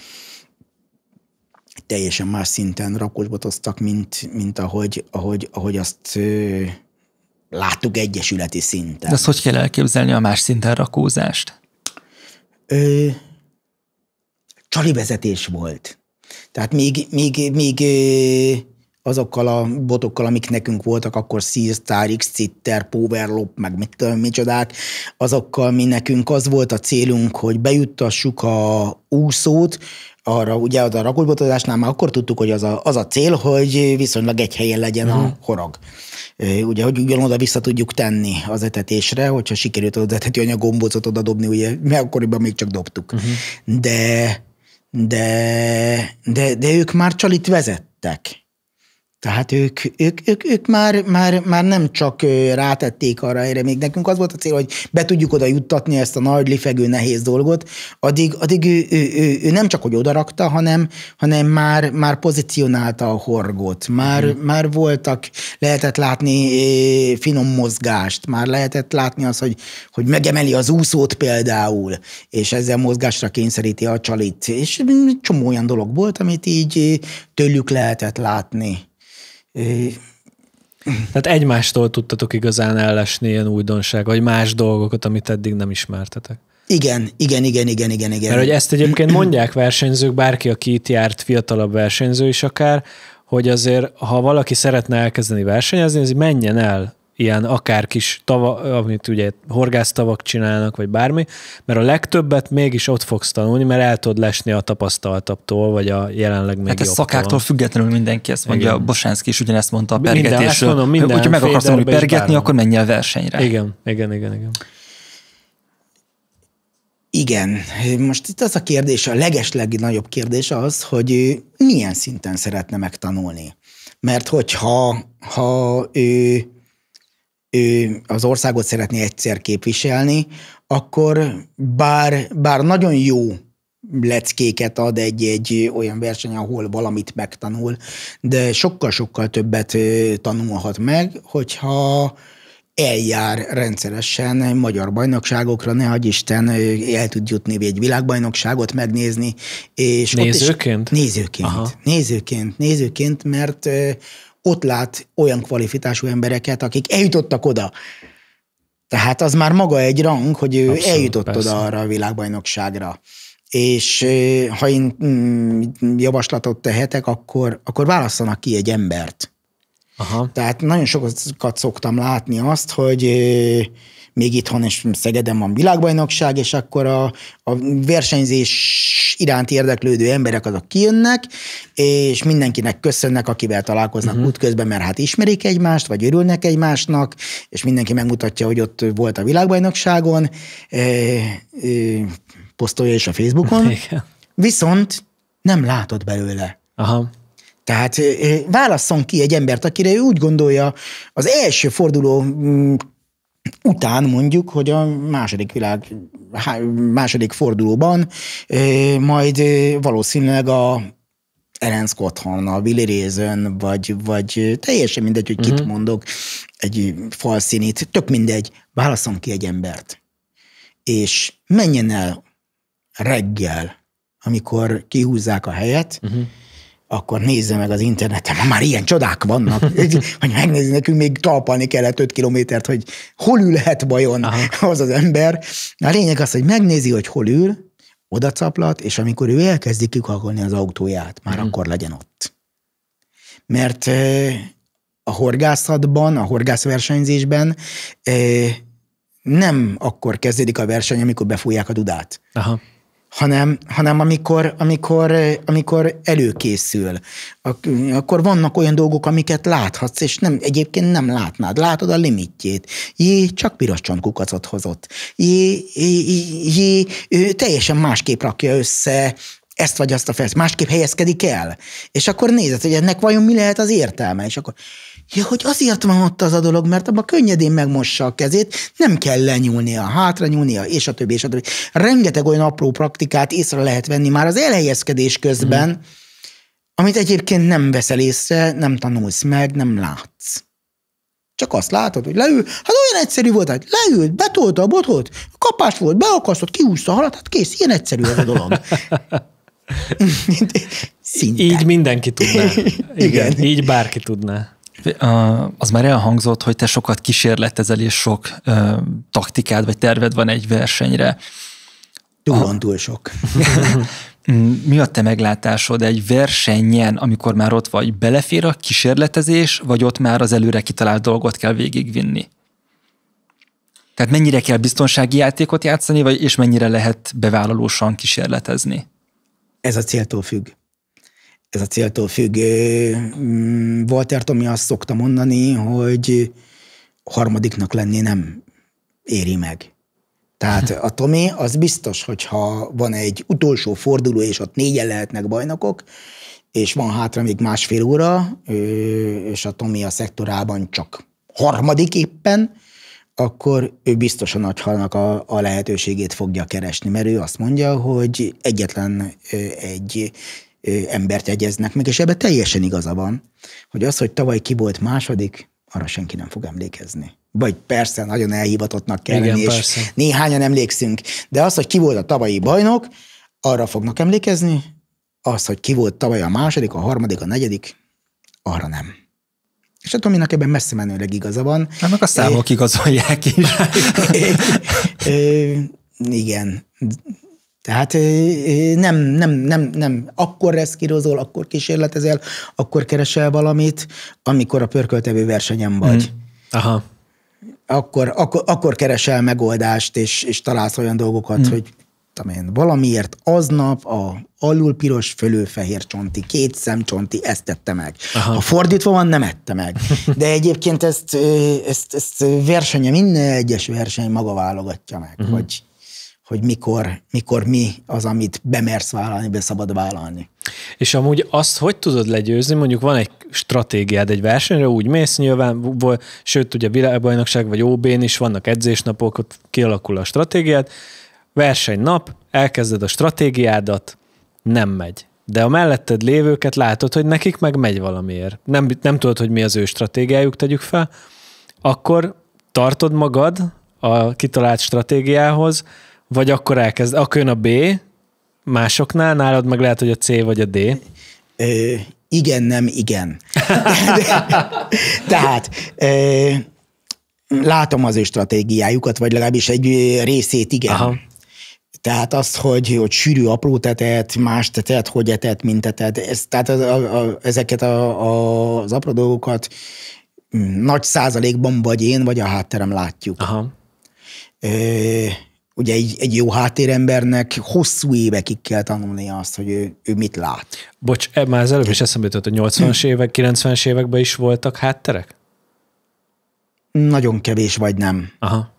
teljesen más szinten rakosbotoztak, mint, mint ahogy, ahogy, ahogy azt ö, láttuk egyesületi szinten. De azt
hogy kell elképzelni a más szinten rakózást?
Ö, csali vezetés volt. Tehát még, még, még azokkal a botokkal, amik nekünk voltak, akkor Seastar, X-Citter, Powerlop, meg mit tudom, micsodák, azokkal mi nekünk az volt a célunk, hogy bejuttassuk a úszót arra, ugye az a rakulbotozásnál már akkor tudtuk, hogy az a, az a cél, hogy viszonylag egy helyen legyen uh-huh. a mhm. horog. Ugye, hogy oda vissza tudjuk tenni az etetésre, hogyha sikerült az anyag gombócot oda dobni, ugye, mert akkoriban még csak dobtuk. Uh-huh. De, de, de, de ők már csalit vezettek. Tehát ők, ők, ők, ők már, már, már nem csak rátették arra erre, még nekünk az volt a cél, hogy be tudjuk oda juttatni ezt a nagy lifegő nehéz dolgot, addig, addig ő, ő, ő, ő nem csak hogy odarakta, hanem, hanem már, már pozícionálta a horgot, már, mm. már voltak, lehetett látni finom mozgást, már lehetett látni az, hogy, hogy megemeli az úszót például, és ezzel mozgásra kényszeríti a csalit, és csomó olyan dolog volt, amit így tőlük lehetett látni.
Tehát egymástól tudtatok igazán ellesni ilyen újdonság, vagy más dolgokat, amit eddig nem ismertetek.
Igen, igen, igen, igen, igen, igen. Mert hogy ezt egyébként mondják
versenyzők, bárki, aki itt járt, fiatalabb versenyző is akár, hogy azért, ha valaki szeretne elkezdeni versenyezni, az menjen el ilyen akár kis tava, amit ugye horgásztavak csinálnak, vagy bármi, mert a legtöbbet mégis ott fogsz tanulni, mert el tudod lesni a tapasztaltabbtól,
vagy a jelenleg még Hát ez szakáktól függetlenül mindenki ezt mondja, Igen. Bosánszki is ugyanezt mondta a pergetésről. Minden, ezt minden, Hogyha meg akarsz tanulni pergetni, akkor menj el versenyre. Igen,
igen, igen, igen.
Igen, most itt az a kérdés, a legesleg nagyobb kérdés az, hogy milyen szinten szeretne megtanulni. Mert hogyha ha ő ő az országot szeretné egyszer képviselni, akkor bár, bár nagyon jó leckéket ad egy-egy olyan verseny, ahol valamit megtanul, de sokkal-sokkal többet tanulhat meg, hogyha eljár rendszeresen magyar bajnokságokra, ne hagyj Isten, el tud jutni egy világbajnokságot megnézni. És nézőként? Ott is, nézőként. Aha. Nézőként, nézőként, mert ott lát olyan kvalitású embereket, akik eljutottak oda. Tehát az már maga egy rang, hogy ő Abszolút, eljutott persze. oda arra a világbajnokságra. És ha én mm, javaslatot tehetek, akkor, akkor válasszanak ki egy embert. Aha. Tehát nagyon sokat szoktam látni azt, hogy még itthon és Szegeden van világbajnokság, és akkor a, a versenyzés iránt érdeklődő emberek azok kijönnek, és mindenkinek köszönnek, akivel találkoznak uh-huh. útközben, mert hát ismerik egymást, vagy örülnek egymásnak, és mindenki megmutatja, hogy ott volt a világbajnokságon, e, e, posztolja is a Facebookon. Igen. Viszont nem látod belőle. Aha. Tehát e, válasszon ki egy embert, akire ő úgy gondolja, az első forduló mm, után mondjuk, hogy a második világ, második fordulóban majd valószínűleg a Ellen Scott a Willy Rézön, vagy, vagy teljesen mindegy, hogy uh-huh. kit mhm. mondok, egy falszínit, tök mindegy, válaszom ki egy embert. És menjen el reggel, amikor kihúzzák a helyet, uh-huh akkor nézze meg az interneten, ma már ilyen csodák vannak, hogy megnézni, nekünk még talpalni kellett 5 kilométert, hogy hol ülhet bajon Aha. az az ember. A lényeg az, hogy megnézi, hogy hol ül, oda caplat, és amikor ő elkezdi kikakolni az autóját, már hmm. akkor legyen ott. Mert a horgászatban, a horgászversenyzésben nem akkor kezdődik a verseny, amikor befújják a dudát. Aha hanem, hanem amikor, amikor, amikor előkészül, akkor vannak olyan dolgok, amiket láthatsz, és nem, egyébként nem látnád. Látod a limitjét. Jé, csak piros csontkukacot hozott. Jé, jé, jé, teljesen másképp rakja össze ezt vagy azt a felsz, másképp helyezkedik el. És akkor nézed, hogy ennek vajon mi lehet az értelme, és akkor Ja, hogy azért van ott az a dolog, mert abban könnyedén megmossa a kezét, nem kell lenyúlnia, hátra nyúlnia, és a többi, és a többi. Rengeteg olyan apró praktikát észre lehet venni már az elhelyezkedés közben, mm. amit egyébként nem veszel észre, nem tanulsz meg, nem látsz. Csak azt látod, hogy leül. Hát olyan egyszerű volt, hogy leült, betolta a botot, kapás volt, beakasztott, kiúszta a halat, hát kész, ilyen egyszerű ez a dolog.
Szinte. Így mindenki tudná. Igen, Igen. így bárki tudná
az már elhangzott, hogy te sokat kísérletezel, és sok ö, taktikád vagy terved van egy versenyre. Túl van túl sok. Mm, mi a te meglátásod egy versenyen, amikor már ott vagy, belefér a kísérletezés, vagy ott már az előre kitalált dolgot kell végigvinni? Tehát mennyire kell biztonsági játékot játszani, vagy és mennyire lehet bevállalósan kísérletezni? Ez a céltól
függ ez a céltól függ. Mm, Walter Tomi azt szokta mondani, hogy harmadiknak lenni nem éri meg. Tehát a Tomi az biztos, hogyha van egy utolsó forduló, és ott négyen lehetnek bajnokok, és van hátra még másfél óra, és a Tomi a szektorában csak harmadik éppen, akkor ő biztosan a nagyhalnak a, a lehetőségét fogja keresni, mert ő azt mondja, hogy egyetlen egy embert egyeznek meg, és ebbe teljesen igaza van, hogy az, hogy tavaly ki volt második, arra senki nem fog emlékezni. Vagy persze, nagyon elhivatottnak kell lenni, és néhányan emlékszünk, de az, hogy ki volt a tavalyi bajnok, arra fognak emlékezni, az, hogy ki volt tavaly a második, a harmadik, a negyedik, arra nem. És a Tominak ebben messze menőleg igaza van.
Hát meg a számok é... igazolják is.
é... É... Igen, tehát nem, nem, nem, nem. Akkor reszkírozol, akkor kísérletezel, akkor keresel valamit, amikor a pörköltevő versenyen vagy. Mm. Aha. Akkor, akkor, akkor keresel megoldást, és, és találsz olyan dolgokat, mm. hogy én, valamiért aznap a alul piros, fölül fehér csonti, két szemcsonti, ezt tette meg. Aha. Ha fordítva van, nem ette meg. De egyébként ezt, ezt, ezt versenye, minden egyes verseny maga válogatja meg, uh-huh. hogy hogy mikor, mikor mi az, amit bemersz vállalni, be szabad vállalni.
És amúgy azt hogy tudod legyőzni, mondjuk van egy stratégiád egy versenyre, úgy mész nyilván, vol, sőt ugye világbajnokság vagy OB-n is vannak edzésnapok, ott kialakul a stratégiád, versenynap, elkezded a stratégiádat, nem megy. De a melletted lévőket látod, hogy nekik meg megy valamiért. Nem, nem tudod, hogy mi az ő stratégiájuk, tegyük fel, akkor tartod magad a kitalált stratégiához, vagy akkor elkezd, akkor jön a B, másoknál, nálad meg lehet, hogy a C vagy a D. Ö, igen, nem, igen.
Tehát ö, látom az ő stratégiájukat, vagy legalábbis egy részét igen. Aha. Tehát az, hogy, hogy sűrű apró tetet, más tetet, hogy etet, mint tetet, ez, tehát a, a, ezeket a, a, az apró dolgokat mm, nagy százalékban vagy én, vagy a hátterem látjuk. Aha. Ö, ugye egy, egy jó háttérembernek hosszú évekig kell tanulnia azt, hogy ő, ő mit
lát. Bocs, e, már az előbb is eszembe jutott, hogy 80-as évek, 90-es években is voltak hátterek?
Nagyon kevés vagy nem. Aha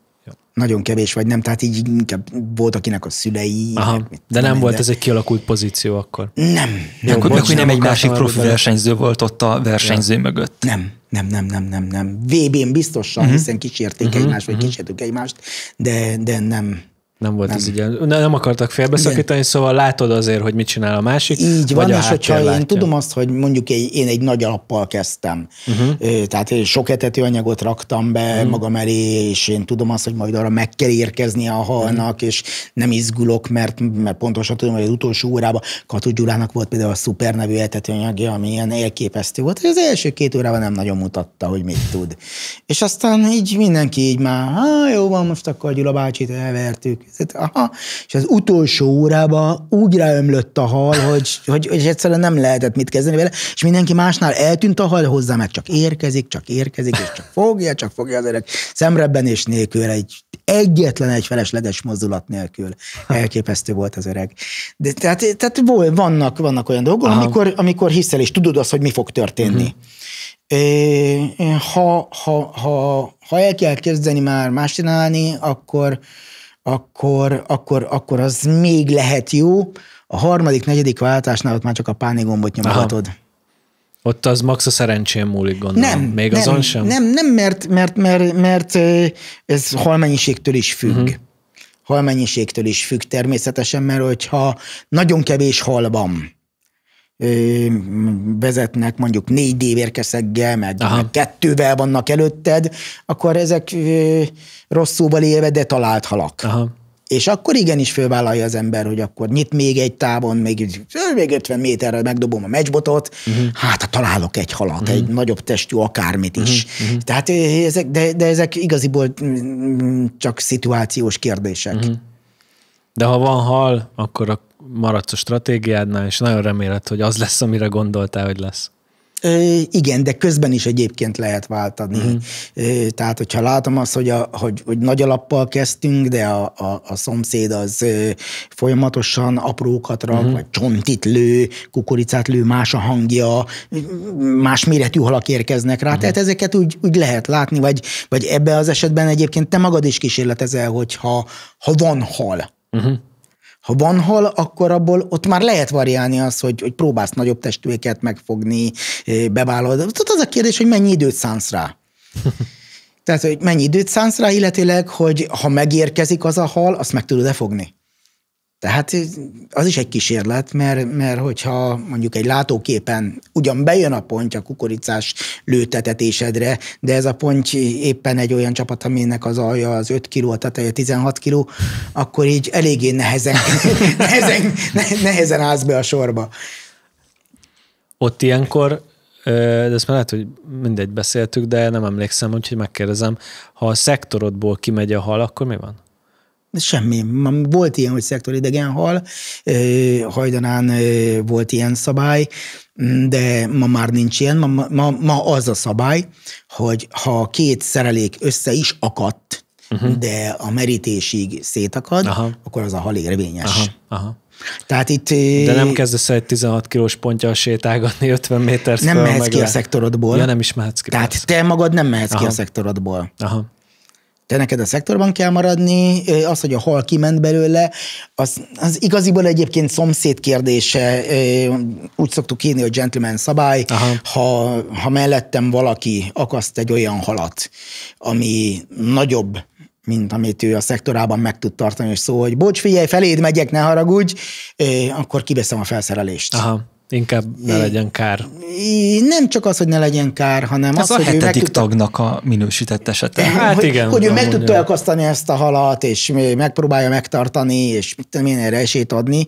nagyon kevés vagy nem, tehát így inkább volt, akinek a szülei. Aha, meg, mit, de nem, de... volt ez egy
kialakult pozíció akkor. Nem.
Jó, akkor meg, hogy nem egy másik profi versenyző volt ott a versenyző ja. mögött. Nem,
nem, nem, nem, nem, nem. VB-n biztosan, uh-huh. hiszen kísérték uh-huh, egymást, vagy uh-huh. kísértük egymást, de, de nem,
nem volt nem. ez ugye, nem akartak félbeszakítani, Igen. szóval látod azért, hogy mit csinál a másik. Így vagy van, a és hogyha látja. én
tudom azt, hogy mondjuk én egy nagy alappal kezdtem, uh-huh. tehát én sok etető anyagot raktam be uh-huh. magam elé, és én tudom azt, hogy majd arra meg kell érkezni a halnak, uh-huh. és nem izgulok, mert, mert pontosan tudom, hogy az utolsó órában Katu Gyurának volt például a szuper nevű etetőanyagja, ami ilyen elképesztő volt, hogy az első két órában nem nagyon mutatta, hogy mit tud. És aztán így mindenki így már, jó van, most akkor Gyula bácsit elvertük, aha. És az utolsó órában úgy ráömlött a hal, hogy, hogy, hogy egyszerűen nem lehetett mit kezdeni vele, és mindenki másnál eltűnt a hal, hozzá meg csak érkezik, csak érkezik, és csak fogja, csak fogja az öreg szemrebbenés nélkül, egy egyetlen egy felesleges mozdulat nélkül. Elképesztő volt az öreg. De, tehát tehát vannak, vannak olyan dolgok, amikor, amikor hiszel, és tudod azt, hogy mi fog történni. Uh-huh. Ha, ha, ha, ha el kell kezdeni már más csinálni, akkor, akkor, akkor, akkor az még lehet jó. A harmadik, negyedik váltásnál ott már csak a
pánigombot nyomhatod. Aha. Ott az max a szerencsém múlik, gondolom. Nem, Még nem, azon sem? Nem,
nem mert, mert, mert, mert ez halmennyiségtől is függ. Uh-huh. Halmennyiségtől is függ természetesen, mert hogyha nagyon kevés hal van, vezetnek mondjuk négy dévérkeszeggel, meg, Aha. meg kettővel vannak előtted, akkor ezek rosszúval szóval élve, de talált halak. Aha. És akkor igenis fölvállalja az ember, hogy akkor nyit még egy távon, még, még 50 méterre megdobom a meccsbotot, uh-huh. hát ha találok egy halat, uh-huh. egy nagyobb testű akármit is. uh-huh. Tehát ezek, de, de ezek igaziból mm, mm, csak szituációs kérdések.
Uh-huh. De ha van hal, akkor a maradsz a stratégiádnál, és nagyon reméled, hogy az lesz, amire gondoltál, hogy lesz.
Ö, igen, de közben is egyébként lehet váltani. Mm. Ö, tehát, hogyha látom azt, hogy, a, hogy, hogy nagy alappal kezdtünk, de a, a, a szomszéd az ö, folyamatosan aprókat rak, mm. vagy csontit lő, kukoricát lő, más a hangja, más méretű halak érkeznek rá. Mm. Tehát ezeket úgy, úgy lehet látni, vagy, vagy ebbe az esetben egyébként te magad is kísérletezel, hogyha ha van hal. Uh-huh. Ha van hal, akkor abból ott már lehet variálni az, hogy, hogy próbálsz nagyobb testűeket megfogni, eh, bevállalod. Tehát az a kérdés, hogy mennyi időt szánsz rá. Tehát, hogy mennyi időt szánsz rá, illetőleg, hogy ha megérkezik az a hal, azt meg tudod-e fogni. Tehát az is egy kísérlet, mert, mert hogyha mondjuk egy látóképen ugyan bejön a ponty a kukoricás lőtetetésedre, de ez a ponty éppen egy olyan csapat, aminek az alja az 5 kg, a teteje 16 kg, akkor így eléggé nehezen, nehezen, nehezen állsz be a sorba.
Ott ilyenkor de ezt már lehet, hogy mindegy beszéltük, de nem emlékszem, úgyhogy megkérdezem, ha a szektorodból kimegy a hal, akkor mi van?
Semmi. Volt ilyen, hogy szektoridegen hal, hajdanán volt ilyen szabály, de ma már nincs ilyen. Ma, ma, ma az a szabály, hogy ha két szerelék össze is akadt, uh-huh. de a merítésig szétakad, aha. akkor az a hal érvényes. Aha,
aha. Tehát itt, De nem kezdesz egy 16 kilós pontja sétálgatni 50 méter Nem mehetsz ki a szektorodból. Ja, nem is mehetsz ki. Tehát persze. te magad
nem mehetsz Aha. ki a szektorodból. Aha te neked a szektorban kell maradni, az, hogy a hal kiment belőle, az, az igaziból egyébként szomszéd kérdése, úgy szoktuk írni, hogy gentleman szabály, ha, ha mellettem valaki akaszt egy olyan halat, ami nagyobb, mint amit ő a szektorában meg tud tartani, és szó, hogy bocs, figyelj, feléd megyek, ne haragudj, akkor kiveszem a felszerelést. Aha.
Inkább ne legyen kár.
Nem csak az, hogy ne legyen kár, hanem Ez az, a hogy hetedik ő meg
tagnak a minősített esete. Hát hogy, igen. Hogy ő meg tudta
elkasztani ezt a halat, és megpróbálja megtartani, és mit tudom én, erre esélyt adni.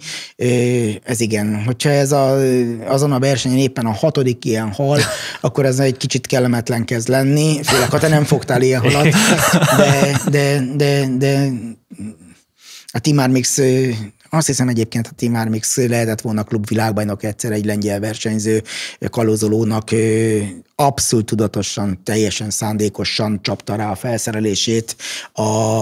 Ez igen. Hogyha ez a, azon a versenyen éppen a hatodik ilyen hal, akkor ez egy kicsit kellemetlen kezd lenni, főleg ha te nem fogtál ilyen halat. De, de, de, de a Team Armix azt hiszem egyébként, ha Team Armix lehetett volna klubvilágbajnok egyszer egy lengyel versenyző kalózolónak, abszolút tudatosan, teljesen szándékosan csapta rá a felszerelését a,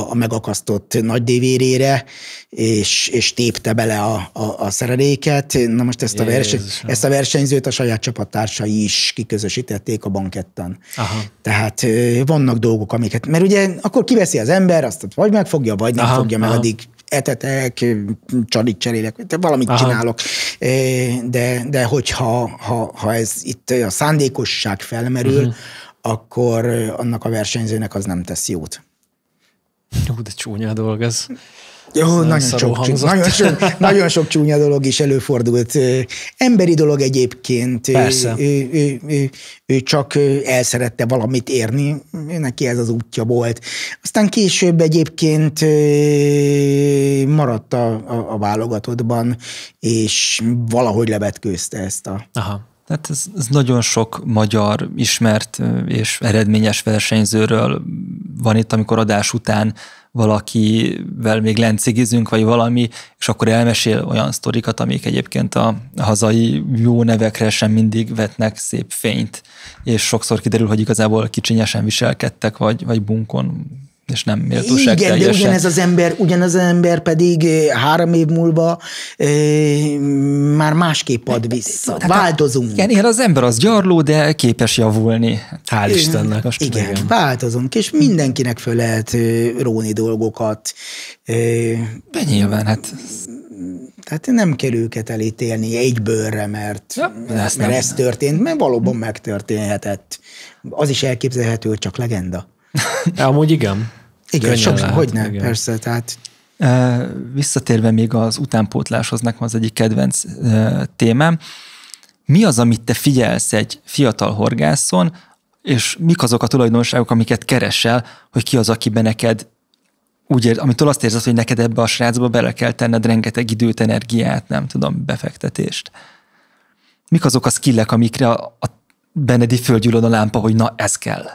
a megakasztott nagy dévérére, és, és tépte bele a, a, a szereléket. Na most ezt a, verseny, ezt a versenyzőt a saját csapattársai is kiközösítették a bankettan. Aha. Tehát vannak dolgok, amiket, mert ugye akkor kiveszi az ember, azt vagy megfogja, vagy nem aha, fogja aha. meg, addig etetek, csalit cserélek, valamit Aha. csinálok. De, de hogyha ha, ha ez itt a szándékosság felmerül, uh-huh. akkor annak a versenyzőnek az nem tesz jót.
Jó, de csúnya dolog ez. Jó, nagyon sok, csúnya, nagyon, sok,
nagyon sok csúnya dolog is előfordult. Emberi dolog egyébként. Persze. Ő, ő, ő, ő csak el szerette valamit érni, neki ez az útja volt. Aztán később egyébként maradt a, a, a válogatottban, és valahogy levetkőzte ezt a...
Aha. Tehát ez, ez nagyon sok magyar ismert és eredményes versenyzőről van itt, amikor adás után valakivel még lencigizünk, vagy valami, és akkor elmesél olyan sztorikat, amik egyébként a hazai jó nevekre sem mindig vetnek szép fényt, és sokszor kiderül, hogy igazából kicsinyesen viselkedtek, vagy, vagy bunkon és nem méltóság Igen, teljesen. de ugyanez az
ember, ugyanaz az ember pedig eh, három év múlva e, már másképp ad vissza. Hát Változunk. Igen,
igen, az ember az gyarló, de képes javulni. Hál' Istennek. Most
igen, igen, változunk, és mindenkinek föl lehet eh, róni dolgokat. De
nyilván, hát...
Tehát nem kell őket elítélni egy bőrre, mert, ja, mert, mert ez történt, mert valóban megtörténhetett. Az is elképzelhető,
hogy csak legenda. Amúgy igen. Igen, sokszor, hogy nem, igen. persze, tehát... Visszatérve még az utánpótláshoz, nekem az egyik kedvenc témám, mi az, amit te figyelsz egy fiatal horgászon, és mik azok a tulajdonságok, amiket keresel, hogy ki az, akiben neked úgy ér, amitől azt érzed, hogy neked ebbe a srácba bele kell tenned rengeteg időt, energiát, nem tudom, befektetést. Mik azok a skillek, amikre a, a Benedi földgyűlöd a lámpa, hogy na, ez kell?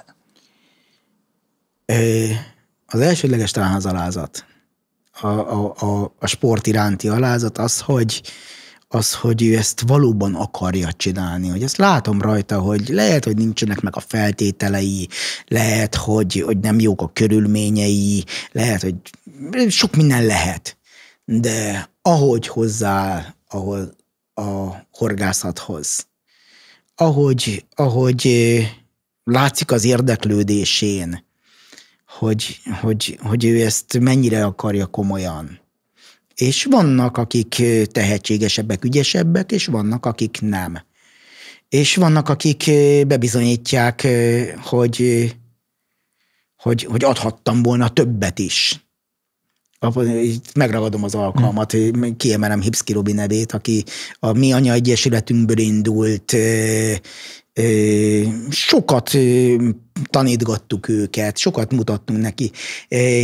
Az elsődleges talán az alázat. A, a, a, a sport iránti alázat az, hogy az, hogy ő ezt valóban akarja csinálni, hogy ezt látom rajta, hogy lehet, hogy nincsenek meg a feltételei, lehet, hogy, hogy nem jók a körülményei, lehet, hogy sok minden lehet, de ahogy hozzá ahol a horgászathoz, ahogy, ahogy eh, látszik az érdeklődésén, hogy, hogy, hogy ő ezt mennyire akarja komolyan. És vannak, akik tehetségesebbek, ügyesebbek, és vannak, akik nem. És vannak, akik bebizonyítják, hogy, hogy, hogy adhattam volna többet is. Megragadom az alkalmat, hm. kiemelem Hipszki Robi nevét, aki a mi egyesületünkből indult sokat tanítgattuk őket, sokat mutattunk neki.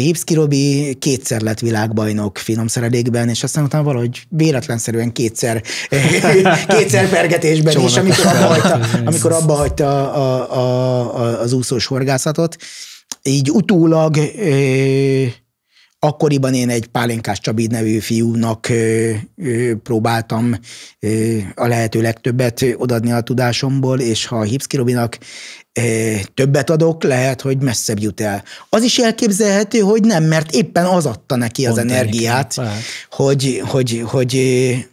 Hipszki Robi kétszer lett világbajnok finomszeredékben és aztán utána valahogy véletlenszerűen kétszer, kétszer pergetésben Csónak is, amikor abba hagyta, amikor abba hagyta a, a, a, az úszós horgászatot. Így utólag Akkoriban én egy Pálinkás Csabi nevű fiúnak ö, ö, próbáltam ö, a lehető legtöbbet odadni a tudásomból, és ha a Hipszki Robinak ö, többet adok, lehet, hogy messzebb jut el. Az is elképzelhető, hogy nem, mert éppen az adta neki az Pont energiát, hát. hogy, hogy, hogy, hogy,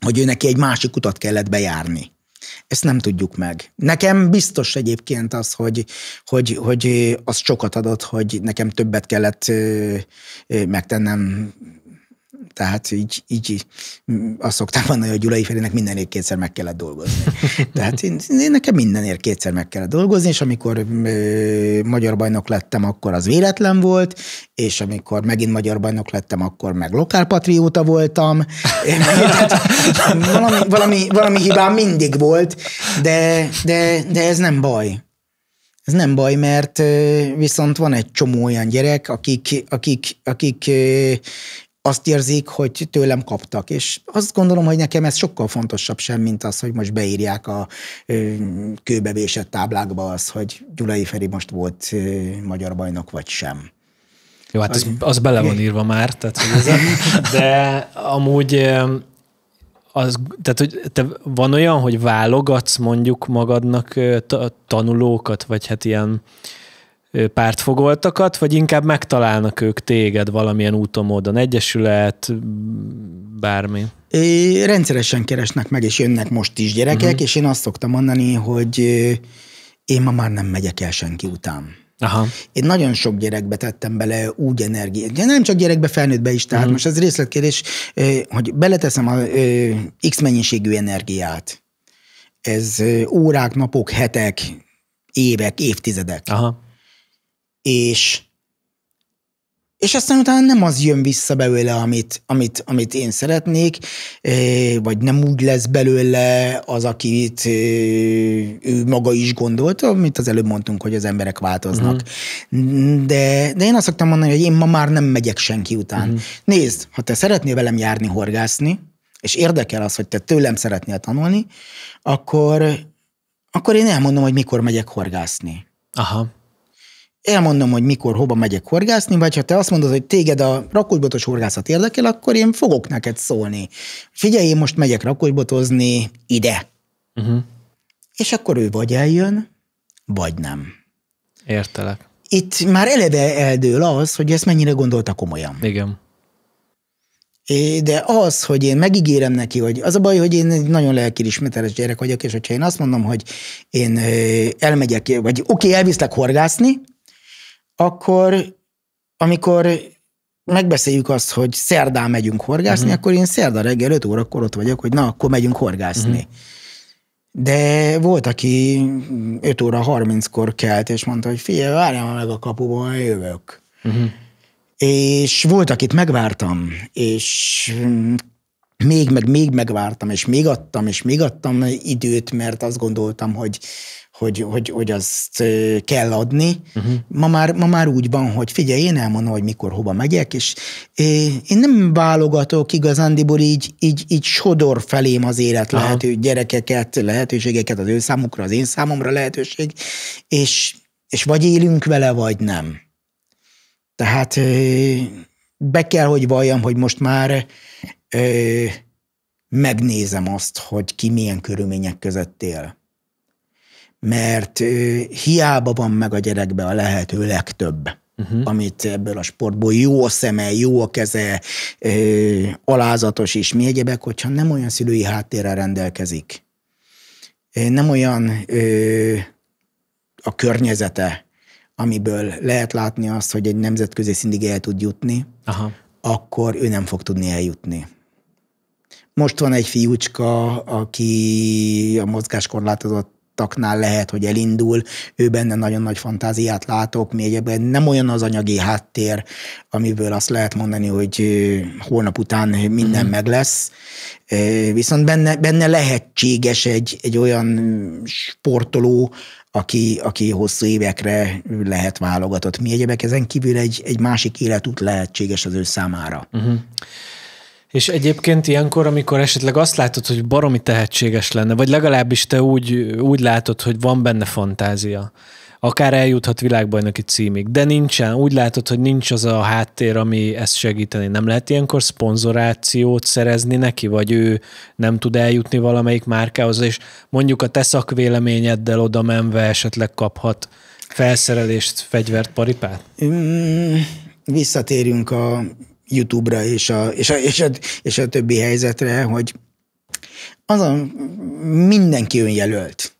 hogy ő neki egy másik utat kellett bejárni. Ezt nem tudjuk meg. Nekem biztos egyébként az, hogy, hogy, hogy az sokat adott, hogy nekem többet kellett megtennem tehát így, így mm, azt szoktam mondani, hogy Gyulai Ferének mindenért kétszer meg kellett dolgozni. Tehát én, én nekem mindenért kétszer meg kellett dolgozni, és amikor ö, magyar bajnok lettem, akkor az véletlen volt, és amikor megint magyar bajnok lettem, akkor meg lokálpatrióta voltam. Én, tehát valami, valami, valami hibám mindig volt, de, de, de ez nem baj. Ez nem baj, mert viszont van egy csomó olyan gyerek, akik, akik, akik azt érzik, hogy tőlem kaptak. És azt gondolom, hogy nekem ez sokkal fontosabb sem, mint az, hogy most beírják a kőbevésett táblákba az, hogy Gyulai Feri most volt magyar bajnok, vagy sem.
Jó, hát az, az bele van írva már, tehát hogy ez, de amúgy az, tehát, hogy te van olyan, hogy válogatsz mondjuk magadnak tanulókat, vagy hát ilyen pártfogoltakat, vagy inkább megtalálnak ők téged valamilyen úton, módon, egyesület, bármi? É, rendszeresen keresnek meg, és
jönnek most is gyerekek, uh-huh. és én azt szoktam mondani, hogy én ma már nem megyek el senki után. Aha. Én nagyon sok gyerekbe tettem bele úgy energiát, de nem csak gyerekbe, felnőttbe is, tehát uh-huh. most ez részletkérdés, hogy beleteszem a X mennyiségű energiát. Ez órák, napok, hetek, évek, évtizedek. Aha és és aztán utána nem az jön vissza belőle, amit, amit, amit én szeretnék, vagy nem úgy lesz belőle az, akit ő maga is gondolta, amit az előbb mondtunk, hogy az emberek változnak. Uh-huh. De, de én azt szoktam mondani, hogy én ma már nem megyek senki után. Uh-huh. Nézd, ha te szeretnél velem járni, horgászni, és érdekel az, hogy te tőlem szeretnél tanulni, akkor, akkor én elmondom, hogy mikor megyek horgászni. Aha elmondom, hogy mikor, hova megyek horgászni, vagy ha te azt mondod, hogy téged a rakósbotos horgászat érdekel, akkor én fogok neked szólni. Figyelj, én most megyek rakósbotozni ide. Uh-huh. És akkor ő vagy eljön, vagy nem.
Értelek.
Itt már eleve eldől az, hogy ezt mennyire gondolta komolyan. Igen. De az, hogy én megígérem neki, hogy az a baj, hogy én egy nagyon lelkiismeretes gyerek vagyok, és hogyha én azt mondom, hogy én elmegyek, vagy oké, okay, elviszlek horgászni, akkor amikor megbeszéljük azt, hogy szerdán megyünk horgászni, uh-huh. akkor én szerda reggel 5 órakor ott vagyok, hogy na, akkor megyünk horgászni. Uh-huh. De volt, aki 5 óra 30-kor kelt, és mondta, hogy figyelj, várjál meg a kapuban, jövök. Uh-huh. És volt, akit megvártam, és még, meg még megvártam, és még adtam, és még adtam időt, mert azt gondoltam, hogy hogy, hogy, hogy azt kell adni. Uh-huh. Ma, már, ma már úgy van, hogy figyelj, én elmondom, hogy mikor, hova megyek, és én nem válogatok igazándiból, így, így, így sodor felém az élet Aha. lehető gyerekeket, lehetőségeket az ő számukra, az én számomra lehetőség, és, és vagy élünk vele, vagy nem. Tehát be kell, hogy valljam, hogy most már megnézem azt, hogy ki milyen körülmények között él mert hiába van meg a gyerekbe a lehető legtöbb, uh-huh. amit ebből a sportból jó a szeme, jó a keze, ö, alázatos és mi egyebek, hogyha nem olyan szülői háttérrel rendelkezik, nem olyan ö, a környezete, amiből lehet látni azt, hogy egy nemzetközi szintig el tud jutni, Aha. akkor ő nem fog tudni eljutni. Most van egy fiúcska, aki a mozgáskorlátozott taknál lehet, hogy elindul, ő benne nagyon nagy fantáziát látok, még ebben nem olyan az anyagi háttér, amiből azt lehet mondani, hogy holnap után minden mm. meg lesz, viszont benne, benne lehetséges egy, egy olyan sportoló, aki, aki hosszú évekre lehet válogatott. Mi egyebek ezen kívül egy, egy másik életút lehetséges az ő számára.
Uh-huh. És egyébként ilyenkor, amikor esetleg azt látod, hogy baromi tehetséges lenne, vagy legalábbis te úgy, úgy látod, hogy van benne fantázia, akár eljuthat világbajnoki címig, de nincsen, úgy látod, hogy nincs az a háttér, ami ezt segíteni. Nem lehet ilyenkor szponzorációt szerezni neki, vagy ő nem tud eljutni valamelyik márkához, és mondjuk a te szakvéleményeddel oda menve esetleg kaphat felszerelést, fegyvert, paripát?
Mm, visszatérünk a YouTube-ra és a, és, a, és, a, és a többi helyzetre, hogy az a mindenki
önjelölt.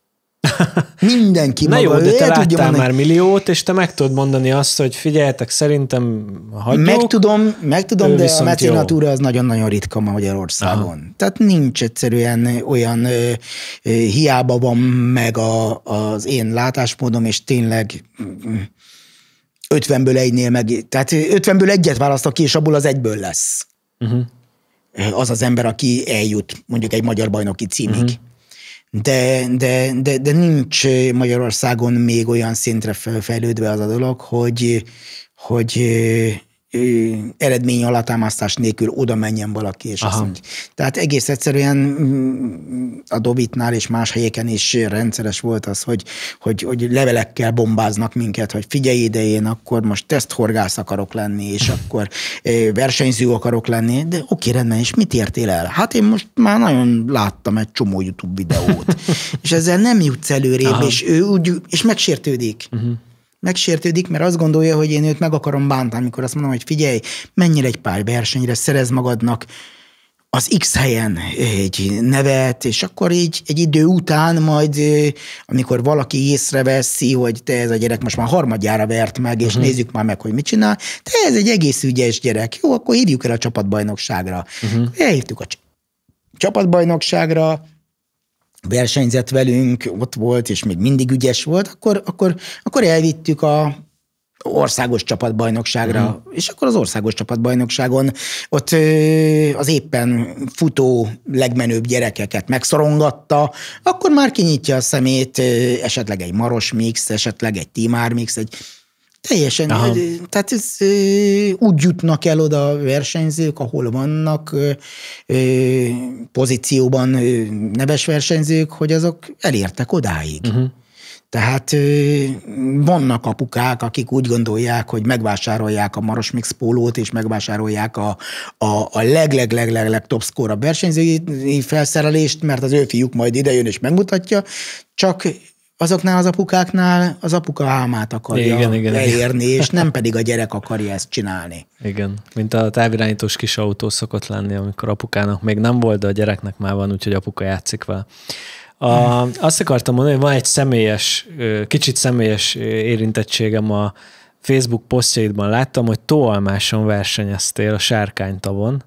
Mindenki Na maga. jó, de te láttál mondani. már milliót, és te meg tudod mondani azt, hogy figyeljetek, szerintem hagyjuk. Meg
tudom, meg tudom de a mecenatúra az nagyon-nagyon ritka ma Magyarországon. Aha. Tehát nincs egyszerűen olyan, ö, ö, hiába van meg a, az én látásmódom, és tényleg mm, mm, 50-ből egynél meg, tehát 50-ből egyet választak ki, és abból az egyből lesz. Uh-huh. Az az ember, aki eljut mondjuk egy magyar bajnoki címig. Uh-huh. De, de, de, de nincs Magyarországon még olyan szintre fejlődve az a dolog, hogy, hogy ö, eredmény alátámasztás nélkül oda menjen valaki, és Aha. azt mondja. Tehát egész egyszerűen mm, mm, a Dobitnál és más helyeken is rendszeres volt az, hogy, hogy, hogy levelekkel bombáznak minket, hogy figyelj ide, én akkor most teszthorgász akarok lenni, és akkor ö, versenyző akarok lenni, de oké, rendben, és mit értél el? Hát én most már nagyon láttam egy csomó YouTube videót, és ezzel nem jutsz előrébb, Aha. és ő úgy, és megsértődik. Uh-huh megsértődik, mert azt gondolja, hogy én őt meg akarom bántani, amikor azt mondom, hogy figyelj, menjél egy pár versenyre, szerez magadnak az X helyen egy nevet, és akkor így egy idő után majd, amikor valaki észreveszi, hogy te ez a gyerek most már harmadjára vert meg, és uh-huh. nézzük már meg, hogy mit csinál, te ez egy egész ügyes gyerek, jó, akkor hívjuk el a csapatbajnokságra. Uh-huh. Elhívtuk a csapatbajnokságra, versenyzett velünk, ott volt, és még mindig ügyes volt, akkor, akkor, akkor elvittük a országos csapatbajnokságra, uh-huh. Mm. és akkor az országos csapatbajnokságon ott az éppen futó legmenőbb gyerekeket megszorongatta, akkor már kinyitja a szemét esetleg egy Maros Mix, esetleg egy Timár Mix, egy Teljesen. Aha. Tehát ez, úgy jutnak el oda a versenyzők, ahol vannak pozícióban neves versenyzők, hogy azok elértek odáig. Uh-huh. Tehát vannak apukák, akik úgy gondolják, hogy megvásárolják a Maros Mix pólót, és megvásárolják a, a, a leg, leg, leg, leg, leg top score a versenyzői felszerelést, mert az ő fiúk majd idejön és megmutatja, csak azoknál az apukáknál az apuka álmát akarja igen, igen, leérni, igen. és nem pedig a gyerek akarja ezt csinálni. Igen,
mint a távirányítós kis autó szokott lenni, amikor apukának még nem volt, de a gyereknek már van, úgyhogy apuka játszik vele. A, azt akartam mondani, hogy van egy személyes, kicsit személyes érintettségem a Facebook posztjaidban láttam, hogy tóalmáson versenyeztél a sárkánytavon.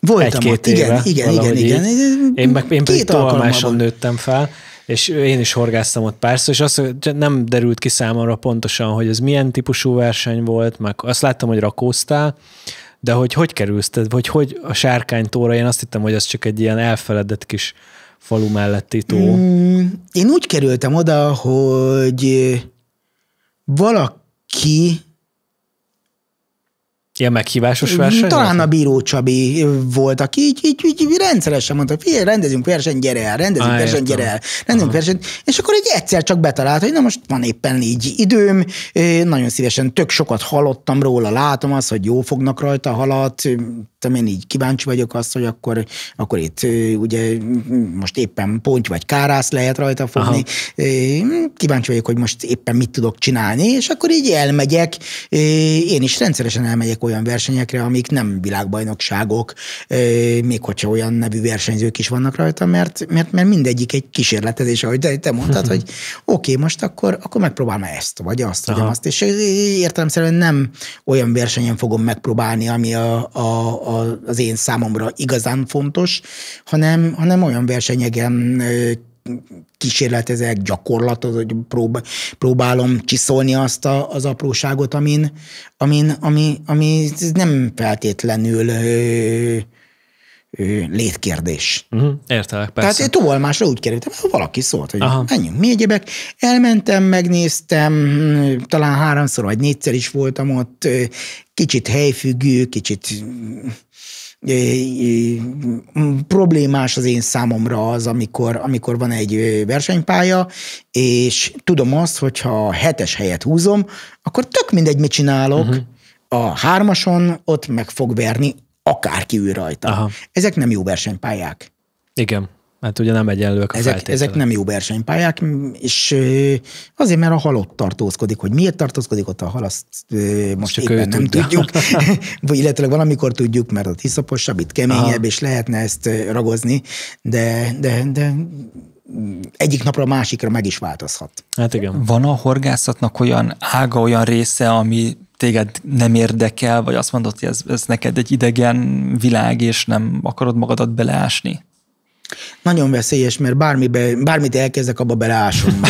Voltam egy-két ott, éve, igen, igen, igen, igen. Én, meg, én két pedig tóalmáson nőttem fel és én is horgáztam ott párszor, és azt nem derült ki számomra pontosan, hogy ez milyen típusú verseny volt, meg azt láttam, hogy rakóztál, de hogy hogy kerülsz, tehát, vagy hogy a sárkánytóra, én azt hittem, hogy ez csak egy ilyen elfeledett kis falu melletti tó.
Mm, én úgy kerültem oda, hogy valaki
Ilyen meghívásos verseny? Talán
a Bíró Csabi volt, aki így, így, így, így rendszeresen mondta, hogy rendezünk versenyt, gyere el, rendezünk versenyt, gyere el, rendezünk versenyt, és akkor egy egyszer csak betalált, hogy na most van éppen így időm, nagyon szívesen tök sokat hallottam róla, látom azt, hogy jó fognak rajta halat, én így kíváncsi vagyok azt, hogy akkor, akkor itt ugye most éppen ponty vagy kárász lehet rajta fogni, Aha. kíváncsi vagyok, hogy most éppen mit tudok csinálni, és akkor így elmegyek, én is rendszeresen elmegyek elmennek olyan versenyekre, amik nem világbajnokságok, még hogyha olyan nevű versenyzők is vannak rajta, mert, mert, mert mindegyik egy kísérletezés, ahogy te, te mondtad, hogy oké, okay, most akkor, akkor megpróbálom ezt, vagy azt, vagy azt, és értelemszerűen nem olyan versenyen fogom megpróbálni, ami a, a, a, az én számomra igazán fontos, hanem, hanem olyan versenyeken kísérletezek, gyakorlatozok, hogy próbálom csiszolni azt a, az apróságot, amin, amin, ami, ami nem feltétlenül létkérdés. Uh-huh.
Értelek, persze.
Tehát tolmásra úgy kerültem, valaki szólt, hogy Aha. menjünk mi egyébek. Elmentem, megnéztem, talán háromszor vagy négyszer is voltam ott, kicsit helyfüggő, kicsit problémás az én számomra az, amikor, amikor van egy versenypálya, és tudom azt, hogyha hetes helyet húzom, akkor tök mindegy, mit csinálok, uh-huh. a hármason ott meg fog verni akárki ül rajta. Aha. Ezek nem jó versenypályák. Igen. Mert ugye nem egyenlőek a ezek, feltételek. Ezek nem jó versenypályák, és azért, mert a halott tartózkodik, hogy miért tartózkodik ott a hal, azt most Csak éppen nem tudjuk. Vagy illetve valamikor tudjuk, mert ott hiszaposabb, itt keményebb, Aha. és lehetne ezt ragozni, de, de, de egyik napra a másikra meg is változhat.
Hát igen. Van a horgászatnak olyan ága, olyan része, ami téged nem érdekel, vagy azt mondod, hogy ez, ez neked egy idegen világ, és nem akarod magadat beleásni?
Nagyon veszélyes, mert bármibe, bármit elkezdek, abba beleásom.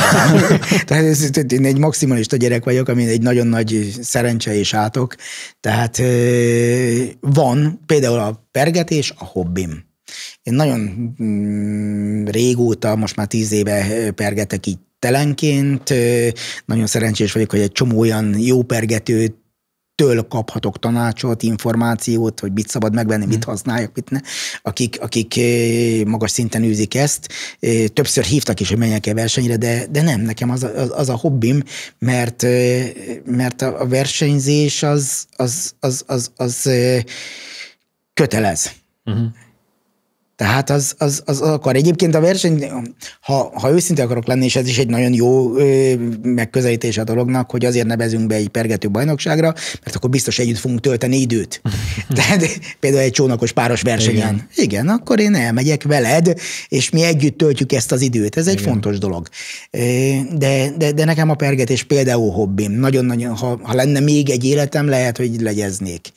tehát ez, én egy maximalista gyerek vagyok, ami egy nagyon nagy szerencse és átok. Tehát van például a pergetés a hobbim. Én nagyon mm, régóta, most már tíz éve pergetek így telenként. Nagyon szerencsés vagyok, hogy egy csomó olyan jó pergetőt től kaphatok tanácsot, információt, hogy mit szabad megvenni, mit mm. használjak, mit ne, akik, akik eh, magas szinten űzik ezt. Eh, többször hívtak is, hogy menjek el versenyre, de, de nem, nekem az a, az a hobbim, mert, eh, mert a versenyzés az, az, az, az, az, az kötelez. Uh-huh. Tehát az, az, az akar. Egyébként a verseny, ha, ha őszinte akarok lenni, és ez is egy nagyon jó megközelítés a dolognak, hogy azért nevezünk be egy pergető bajnokságra, mert akkor biztos együtt fogunk tölteni időt. Tehát például egy csónakos páros versenyen. Igen. Igen, akkor én elmegyek veled, és mi együtt töltjük ezt az időt. Ez egy Igen. fontos dolog. De, de, de nekem a pergetés például hobbim. Nagyon-nagyon, ha, ha lenne még egy életem, lehet, hogy legyeznék.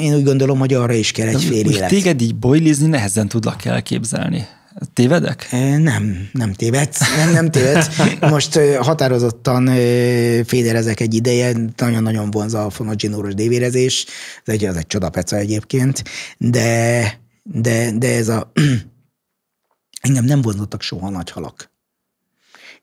Én úgy gondolom, hogy arra
is kell egy fél élet. Téged így bojlizni nehezen tudlak elképzelni. Tévedek? Nem, nem tévedsz. Nem, nem tévedsz.
Most határozottan féderezek egy ideje, nagyon-nagyon vonza a fonoginóros dévérezés, ez egy, az egy csodapeca egyébként, de, de, de ez a... engem nem vonzottak soha nagy halak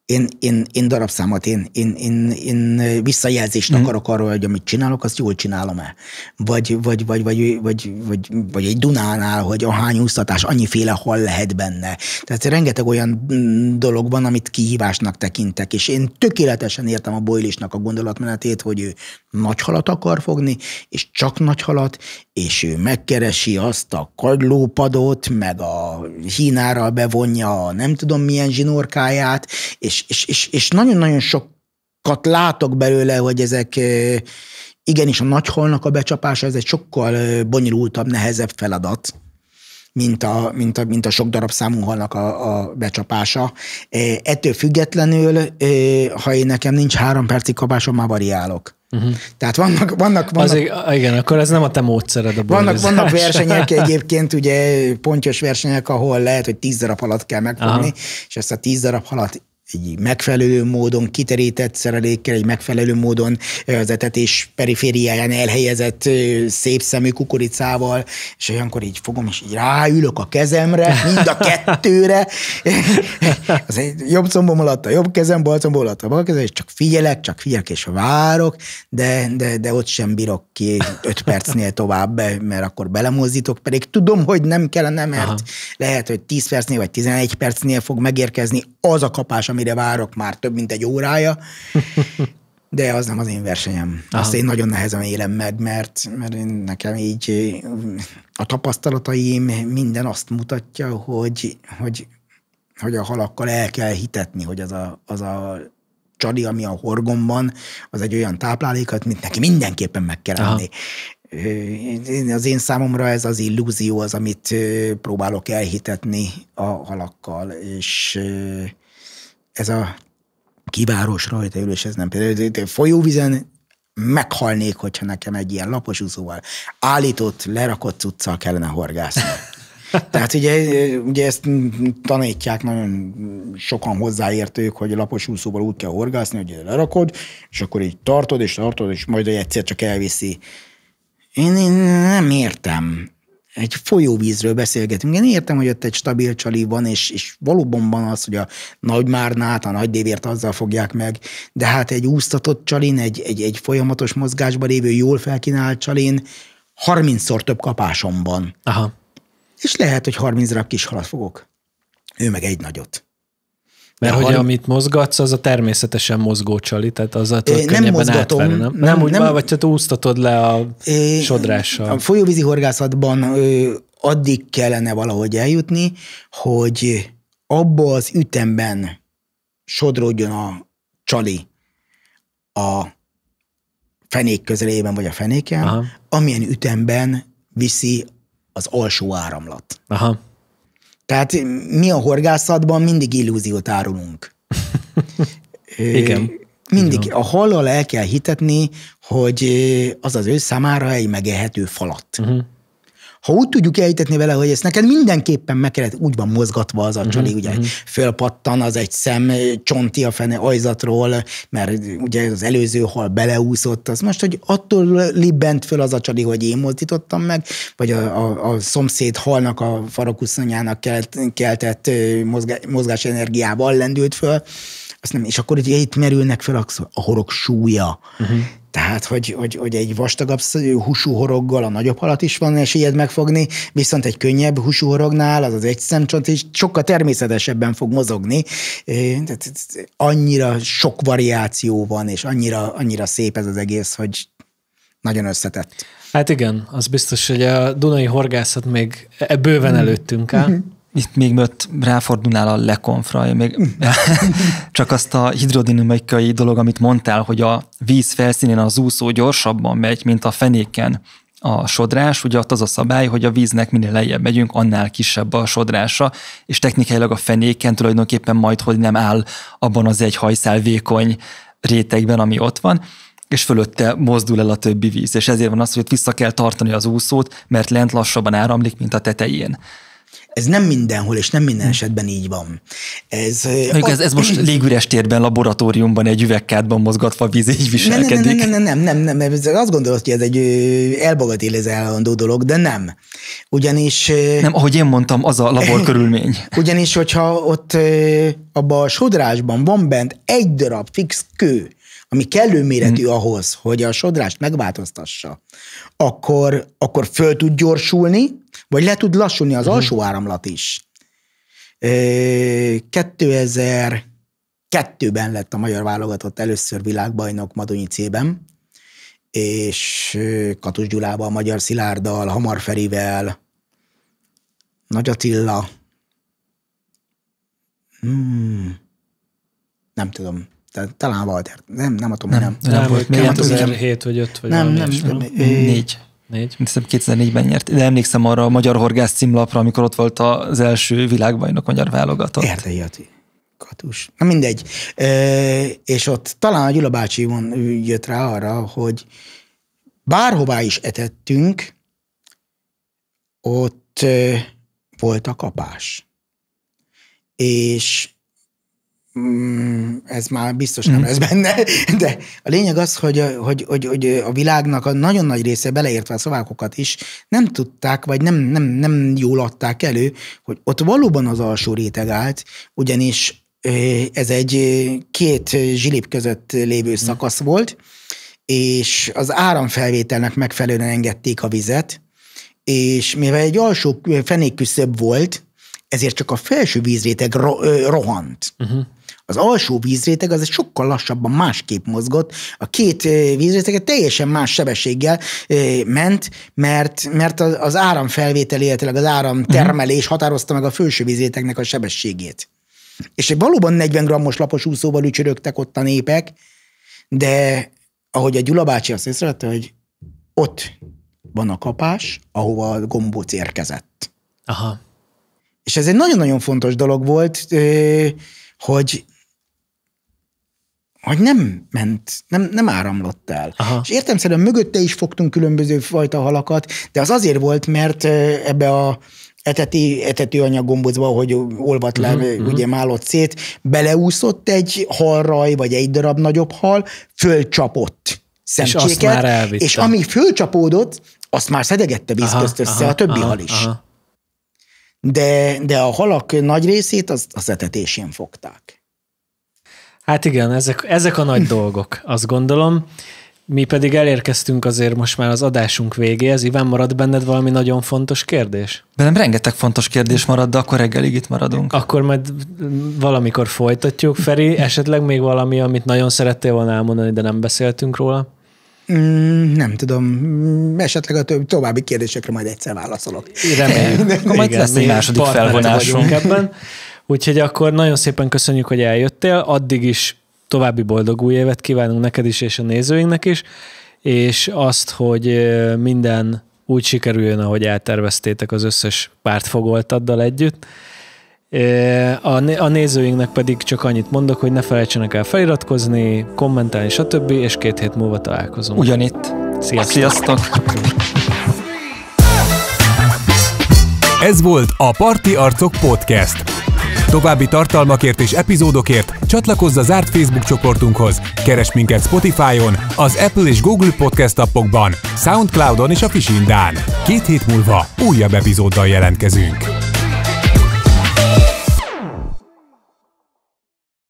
én, én, én darabszámot, én, én, én, én visszajelzést mm. akarok arról, hogy amit csinálok, azt jól csinálom-e. Vagy, vagy, vagy, vagy, vagy, vagy, vagy egy Dunánál, hogy a hány úsztatás, annyiféle hal lehet benne. Tehát rengeteg olyan mm, dolog van, amit kihívásnak tekintek, és én tökéletesen értem a Boilisnak a gondolatmenetét, hogy ő nagy halat akar fogni, és csak nagy halat, és ő megkeresi azt a kagylópadot, meg a hínára bevonja a nem tudom milyen zsinórkáját, és és, és, és, és nagyon-nagyon sokat látok belőle, hogy ezek igenis a nagyholnak a becsapása, ez egy sokkal bonyolultabb, nehezebb feladat, mint a, mint a, mint a sok darab számú halnak a, a becsapása. Ettől függetlenül, ha én nekem nincs három percig kapásom, már
variálok. Uh-huh. Tehát vannak, vannak, vannak Azért, igen, akkor ez nem a te módszered a vannak, vannak versenyek
egyébként, ugye pontyos versenyek, ahol lehet, hogy tíz darab halat kell megfogni, Aha. és ezt a tíz darab halat egy megfelelő módon kiterített szerelékkel, egy megfelelő módon az etetés perifériáján elhelyezett szép szemű kukoricával, és olyankor így fogom, és így ráülök a kezemre, mind a kettőre, az egy jobb combom alatt a jobb kezem, bal combom alatt a bal kezem, és csak figyelek, csak figyelek, és várok, de, de, de ott sem bírok ki öt percnél tovább, mert akkor belemozdítok, pedig tudom, hogy nem kellene, mert Aha. lehet, hogy 10 percnél vagy 11 percnél fog megérkezni az a kapás, amire várok már több mint egy órája, de az nem az én versenyem. Azt Aha. én nagyon nehezen élem meg, mert, mert nekem így a tapasztalataim minden azt mutatja, hogy, hogy, hogy a halakkal el kell hitetni, hogy az a, az a csali, ami a horgomban, az egy olyan táplálékat, mint neki mindenképpen meg kell adni az én számomra ez az illúzió az, amit próbálok elhitetni a halakkal, és ez a kiváros rajta ülés, ez nem például folyóvizen meghalnék, hogyha nekem egy ilyen lapos úszóval állított, lerakott cuccal kellene horgászni. Tehát ugye, ugye ezt tanítják nagyon sokan hozzáértők, hogy lapos úszóval úgy kell horgászni, hogy lerakod, és akkor így tartod, és tartod, és majd egyszer csak elviszi én, én nem értem. Egy folyóvízről beszélgetünk. Én értem, hogy ott egy stabil csali van, és, és valóban van az, hogy a nagy a nagy dévért azzal fogják meg, de hát egy úsztatott csalin, egy, egy, egy folyamatos mozgásban lévő, jól felkínált csalin, 30-szor több kapásom
van. Aha.
És lehet, hogy 30 darab kis halat fogok. Ő meg egy nagyot.
Mert hogy har... amit mozgatsz, az a természetesen mozgó csali, tehát az a tudod nem mozgatom, átverni, nem? nem? Nem, úgy nem,
vagy te úsztatod le a é, sodrással. A folyóvízi horgászatban ö, addig kellene valahogy eljutni, hogy abba az ütemben sodródjon a csali a fenék közelében vagy a fenéken, Aha. amilyen ütemben viszi az alsó áramlat. Aha. Tehát mi a horgászatban mindig illúziót árulunk.
Igen.
Mindig a hallal el kell hitetni, hogy az az ő számára egy megehető falat. Uh-huh ha úgy tudjuk ejtetni vele, hogy ezt neked mindenképpen meg kellett, úgy van mozgatva az a csali, uh-huh, mhm, ugye mhm. fölpattan az egy szem csonti a fene ajzatról, mert ugye az előző hal beleúszott, az most, hogy attól libbent föl az a csali, hogy én mozdítottam meg, vagy a, a, a szomszéd halnak a farokuszonyának kelt, keltett mozgás, mozgásenergiával lendült föl, azt nem, és akkor ugye itt merülnek fel a, a horog súlya. Uh-huh. Tehát, hogy, hogy, hogy egy vastagabb húsú horoggal a nagyobb halat is van esélyed megfogni, viszont egy könnyebb húsú horognál az az egy szemcsont is sokkal természetesebben fog mozogni. Tehát annyira sok variáció van, és annyira, annyira
szép ez az egész, hogy nagyon összetett. Hát igen, az biztos, hogy a Dunai
horgászat még e- bőven mhm. előttünk áll. Mhm itt még mögött ráfordulnál a lekonfra, még csak azt a hidrodinamikai dolog, amit mondtál, hogy a víz felszínén az úszó gyorsabban megy, mint a fenéken a sodrás, ugye ott az a szabály, hogy a víznek minél lejjebb megyünk, annál kisebb a sodrása, és technikailag a fenéken tulajdonképpen majd, hogy nem áll abban az egy hajszál vékony rétegben, ami ott van, és fölötte mozdul el a többi víz, és ezért van az, hogy ott vissza kell tartani az úszót, mert lent lassabban áramlik, mint a tetején.
Ez nem mindenhol és nem minden esetben így van. Ez, ott, ez, ez most légüres
térben, laboratóriumban, egy üvegkádban mozgatva víz így viselkedik. Nem, nem, nem,
nem, nem, nem, nem. azt gondolod, hogy ez egy elbagatéléz állandó dolog, de nem. Ugyanis... Nem, ahogy
én mondtam, az a labor körülmény.
Ugyanis, hogyha ott abban a sodrásban van bent egy darab fix kő, ami kellő méretű hmm. ahhoz, hogy a sodrást megváltoztassa, akkor, akkor föl tud gyorsulni, vagy le tud lassulni az mhm. alsó áramlat is. 2002-ben lett a magyar válogatott először világbajnok Madonyi c és Katus a Magyar Szilárddal, Hamar Ferivel, Nagy Attila,
hmm.
nem tudom, talán Walter, nem, nem tudom, nem. Nem, nem, nem volt,
nem, 2007 vagy 5 vagy nem, nem, nem, 4. Négy. Hiszem 2004-ben nyert, de emlékszem arra a Magyar Horgász címlapra, amikor ott volt az első világbajnok magyar válogatott. Erdei Ati.
Katus. Na mindegy. E, és ott talán a Gyula bácsi jött rá arra, hogy bárhová is etettünk, ott volt a kapás. És Mm, ez már biztos nem mm. lesz benne, de a lényeg az, hogy, hogy, hogy, hogy a világnak a nagyon nagy része, beleértve a szlovákokat is, nem tudták, vagy nem, nem, nem jól adták elő, hogy ott valóban az alsó réteg állt, ugyanis ez egy két zsilip között lévő mm. szakasz volt, és az áramfelvételnek megfelelően engedték a vizet, és mivel egy alsó fenéküszöbb volt, ezért csak a felső vízréteg ro- rohant. Uh-huh. Az alsó vízréteg az egy sokkal lassabban másképp mozgott, a két vízréteg teljesen más sebességgel ment, mert, mert az áramfelvétel, illetve az áramtermelés mhm. határozta meg a felső vízrétegnek a sebességét. És valóban 40 grammos lapos úszóval ücsörögtek ott a népek, de ahogy a Gyula bácsi azt észrevette, hogy ott van a kapás, ahova a gombóc érkezett. Aha. És ez egy nagyon-nagyon fontos dolog volt, hogy hogy nem ment, nem, nem áramlott el. Aha. És szerintem mögötte is fogtunk különböző fajta halakat, de az azért volt, mert ebbe a eteti, etetőanyag gombozba, hogy olvat le, mhm, uh-huh, mhm. ugye málott szét, beleúszott egy halraj, vagy egy darab nagyobb hal, fölcsapott szemcséket, és, azt már elvitte. és ami fölcsapódott, azt már szedegette víz aha, közt össze aha, a többi aha, hal is. Aha. De, de a halak nagy részét az, az etetésén fogták.
Hát igen, ezek, ezek a nagy dolgok, azt gondolom. Mi pedig elérkeztünk azért most már az adásunk végéhez. Iván, marad benned valami nagyon fontos kérdés?
nem rengeteg fontos kérdés marad, de akkor reggelig itt maradunk. Akkor majd
valamikor folytatjuk. Feri, esetleg még valami, amit nagyon szerettél volna elmondani, de nem beszéltünk róla?
Mm, nem tudom, mm, esetleg a több, további kérdésekre majd egyszer válaszolok.
Reméljük. Akkor majd igen, lesz egy második felvonásunk. Ebben. Úgyhogy akkor nagyon szépen köszönjük, hogy eljöttél. Addig is további boldog új évet kívánunk neked is és a nézőinknek is, és azt, hogy minden úgy sikerüljön, ahogy elterveztétek az összes pártfogoltaddal együtt. A nézőinknek pedig csak annyit mondok, hogy ne felejtsenek el feliratkozni, kommentálni, stb., és két hét
múlva találkozunk. Ugyanitt. Sziasztok! Sziasztok. Ez volt a Parti Arcok Podcast. További tartalmakért és epizódokért csatlakozz a zárt Facebook csoportunkhoz, keres minket Spotify-on, az Apple és Google podcast appokban, Soundcloud-on és a Fisindán. Két hét múlva újabb epizóddal jelentkezünk.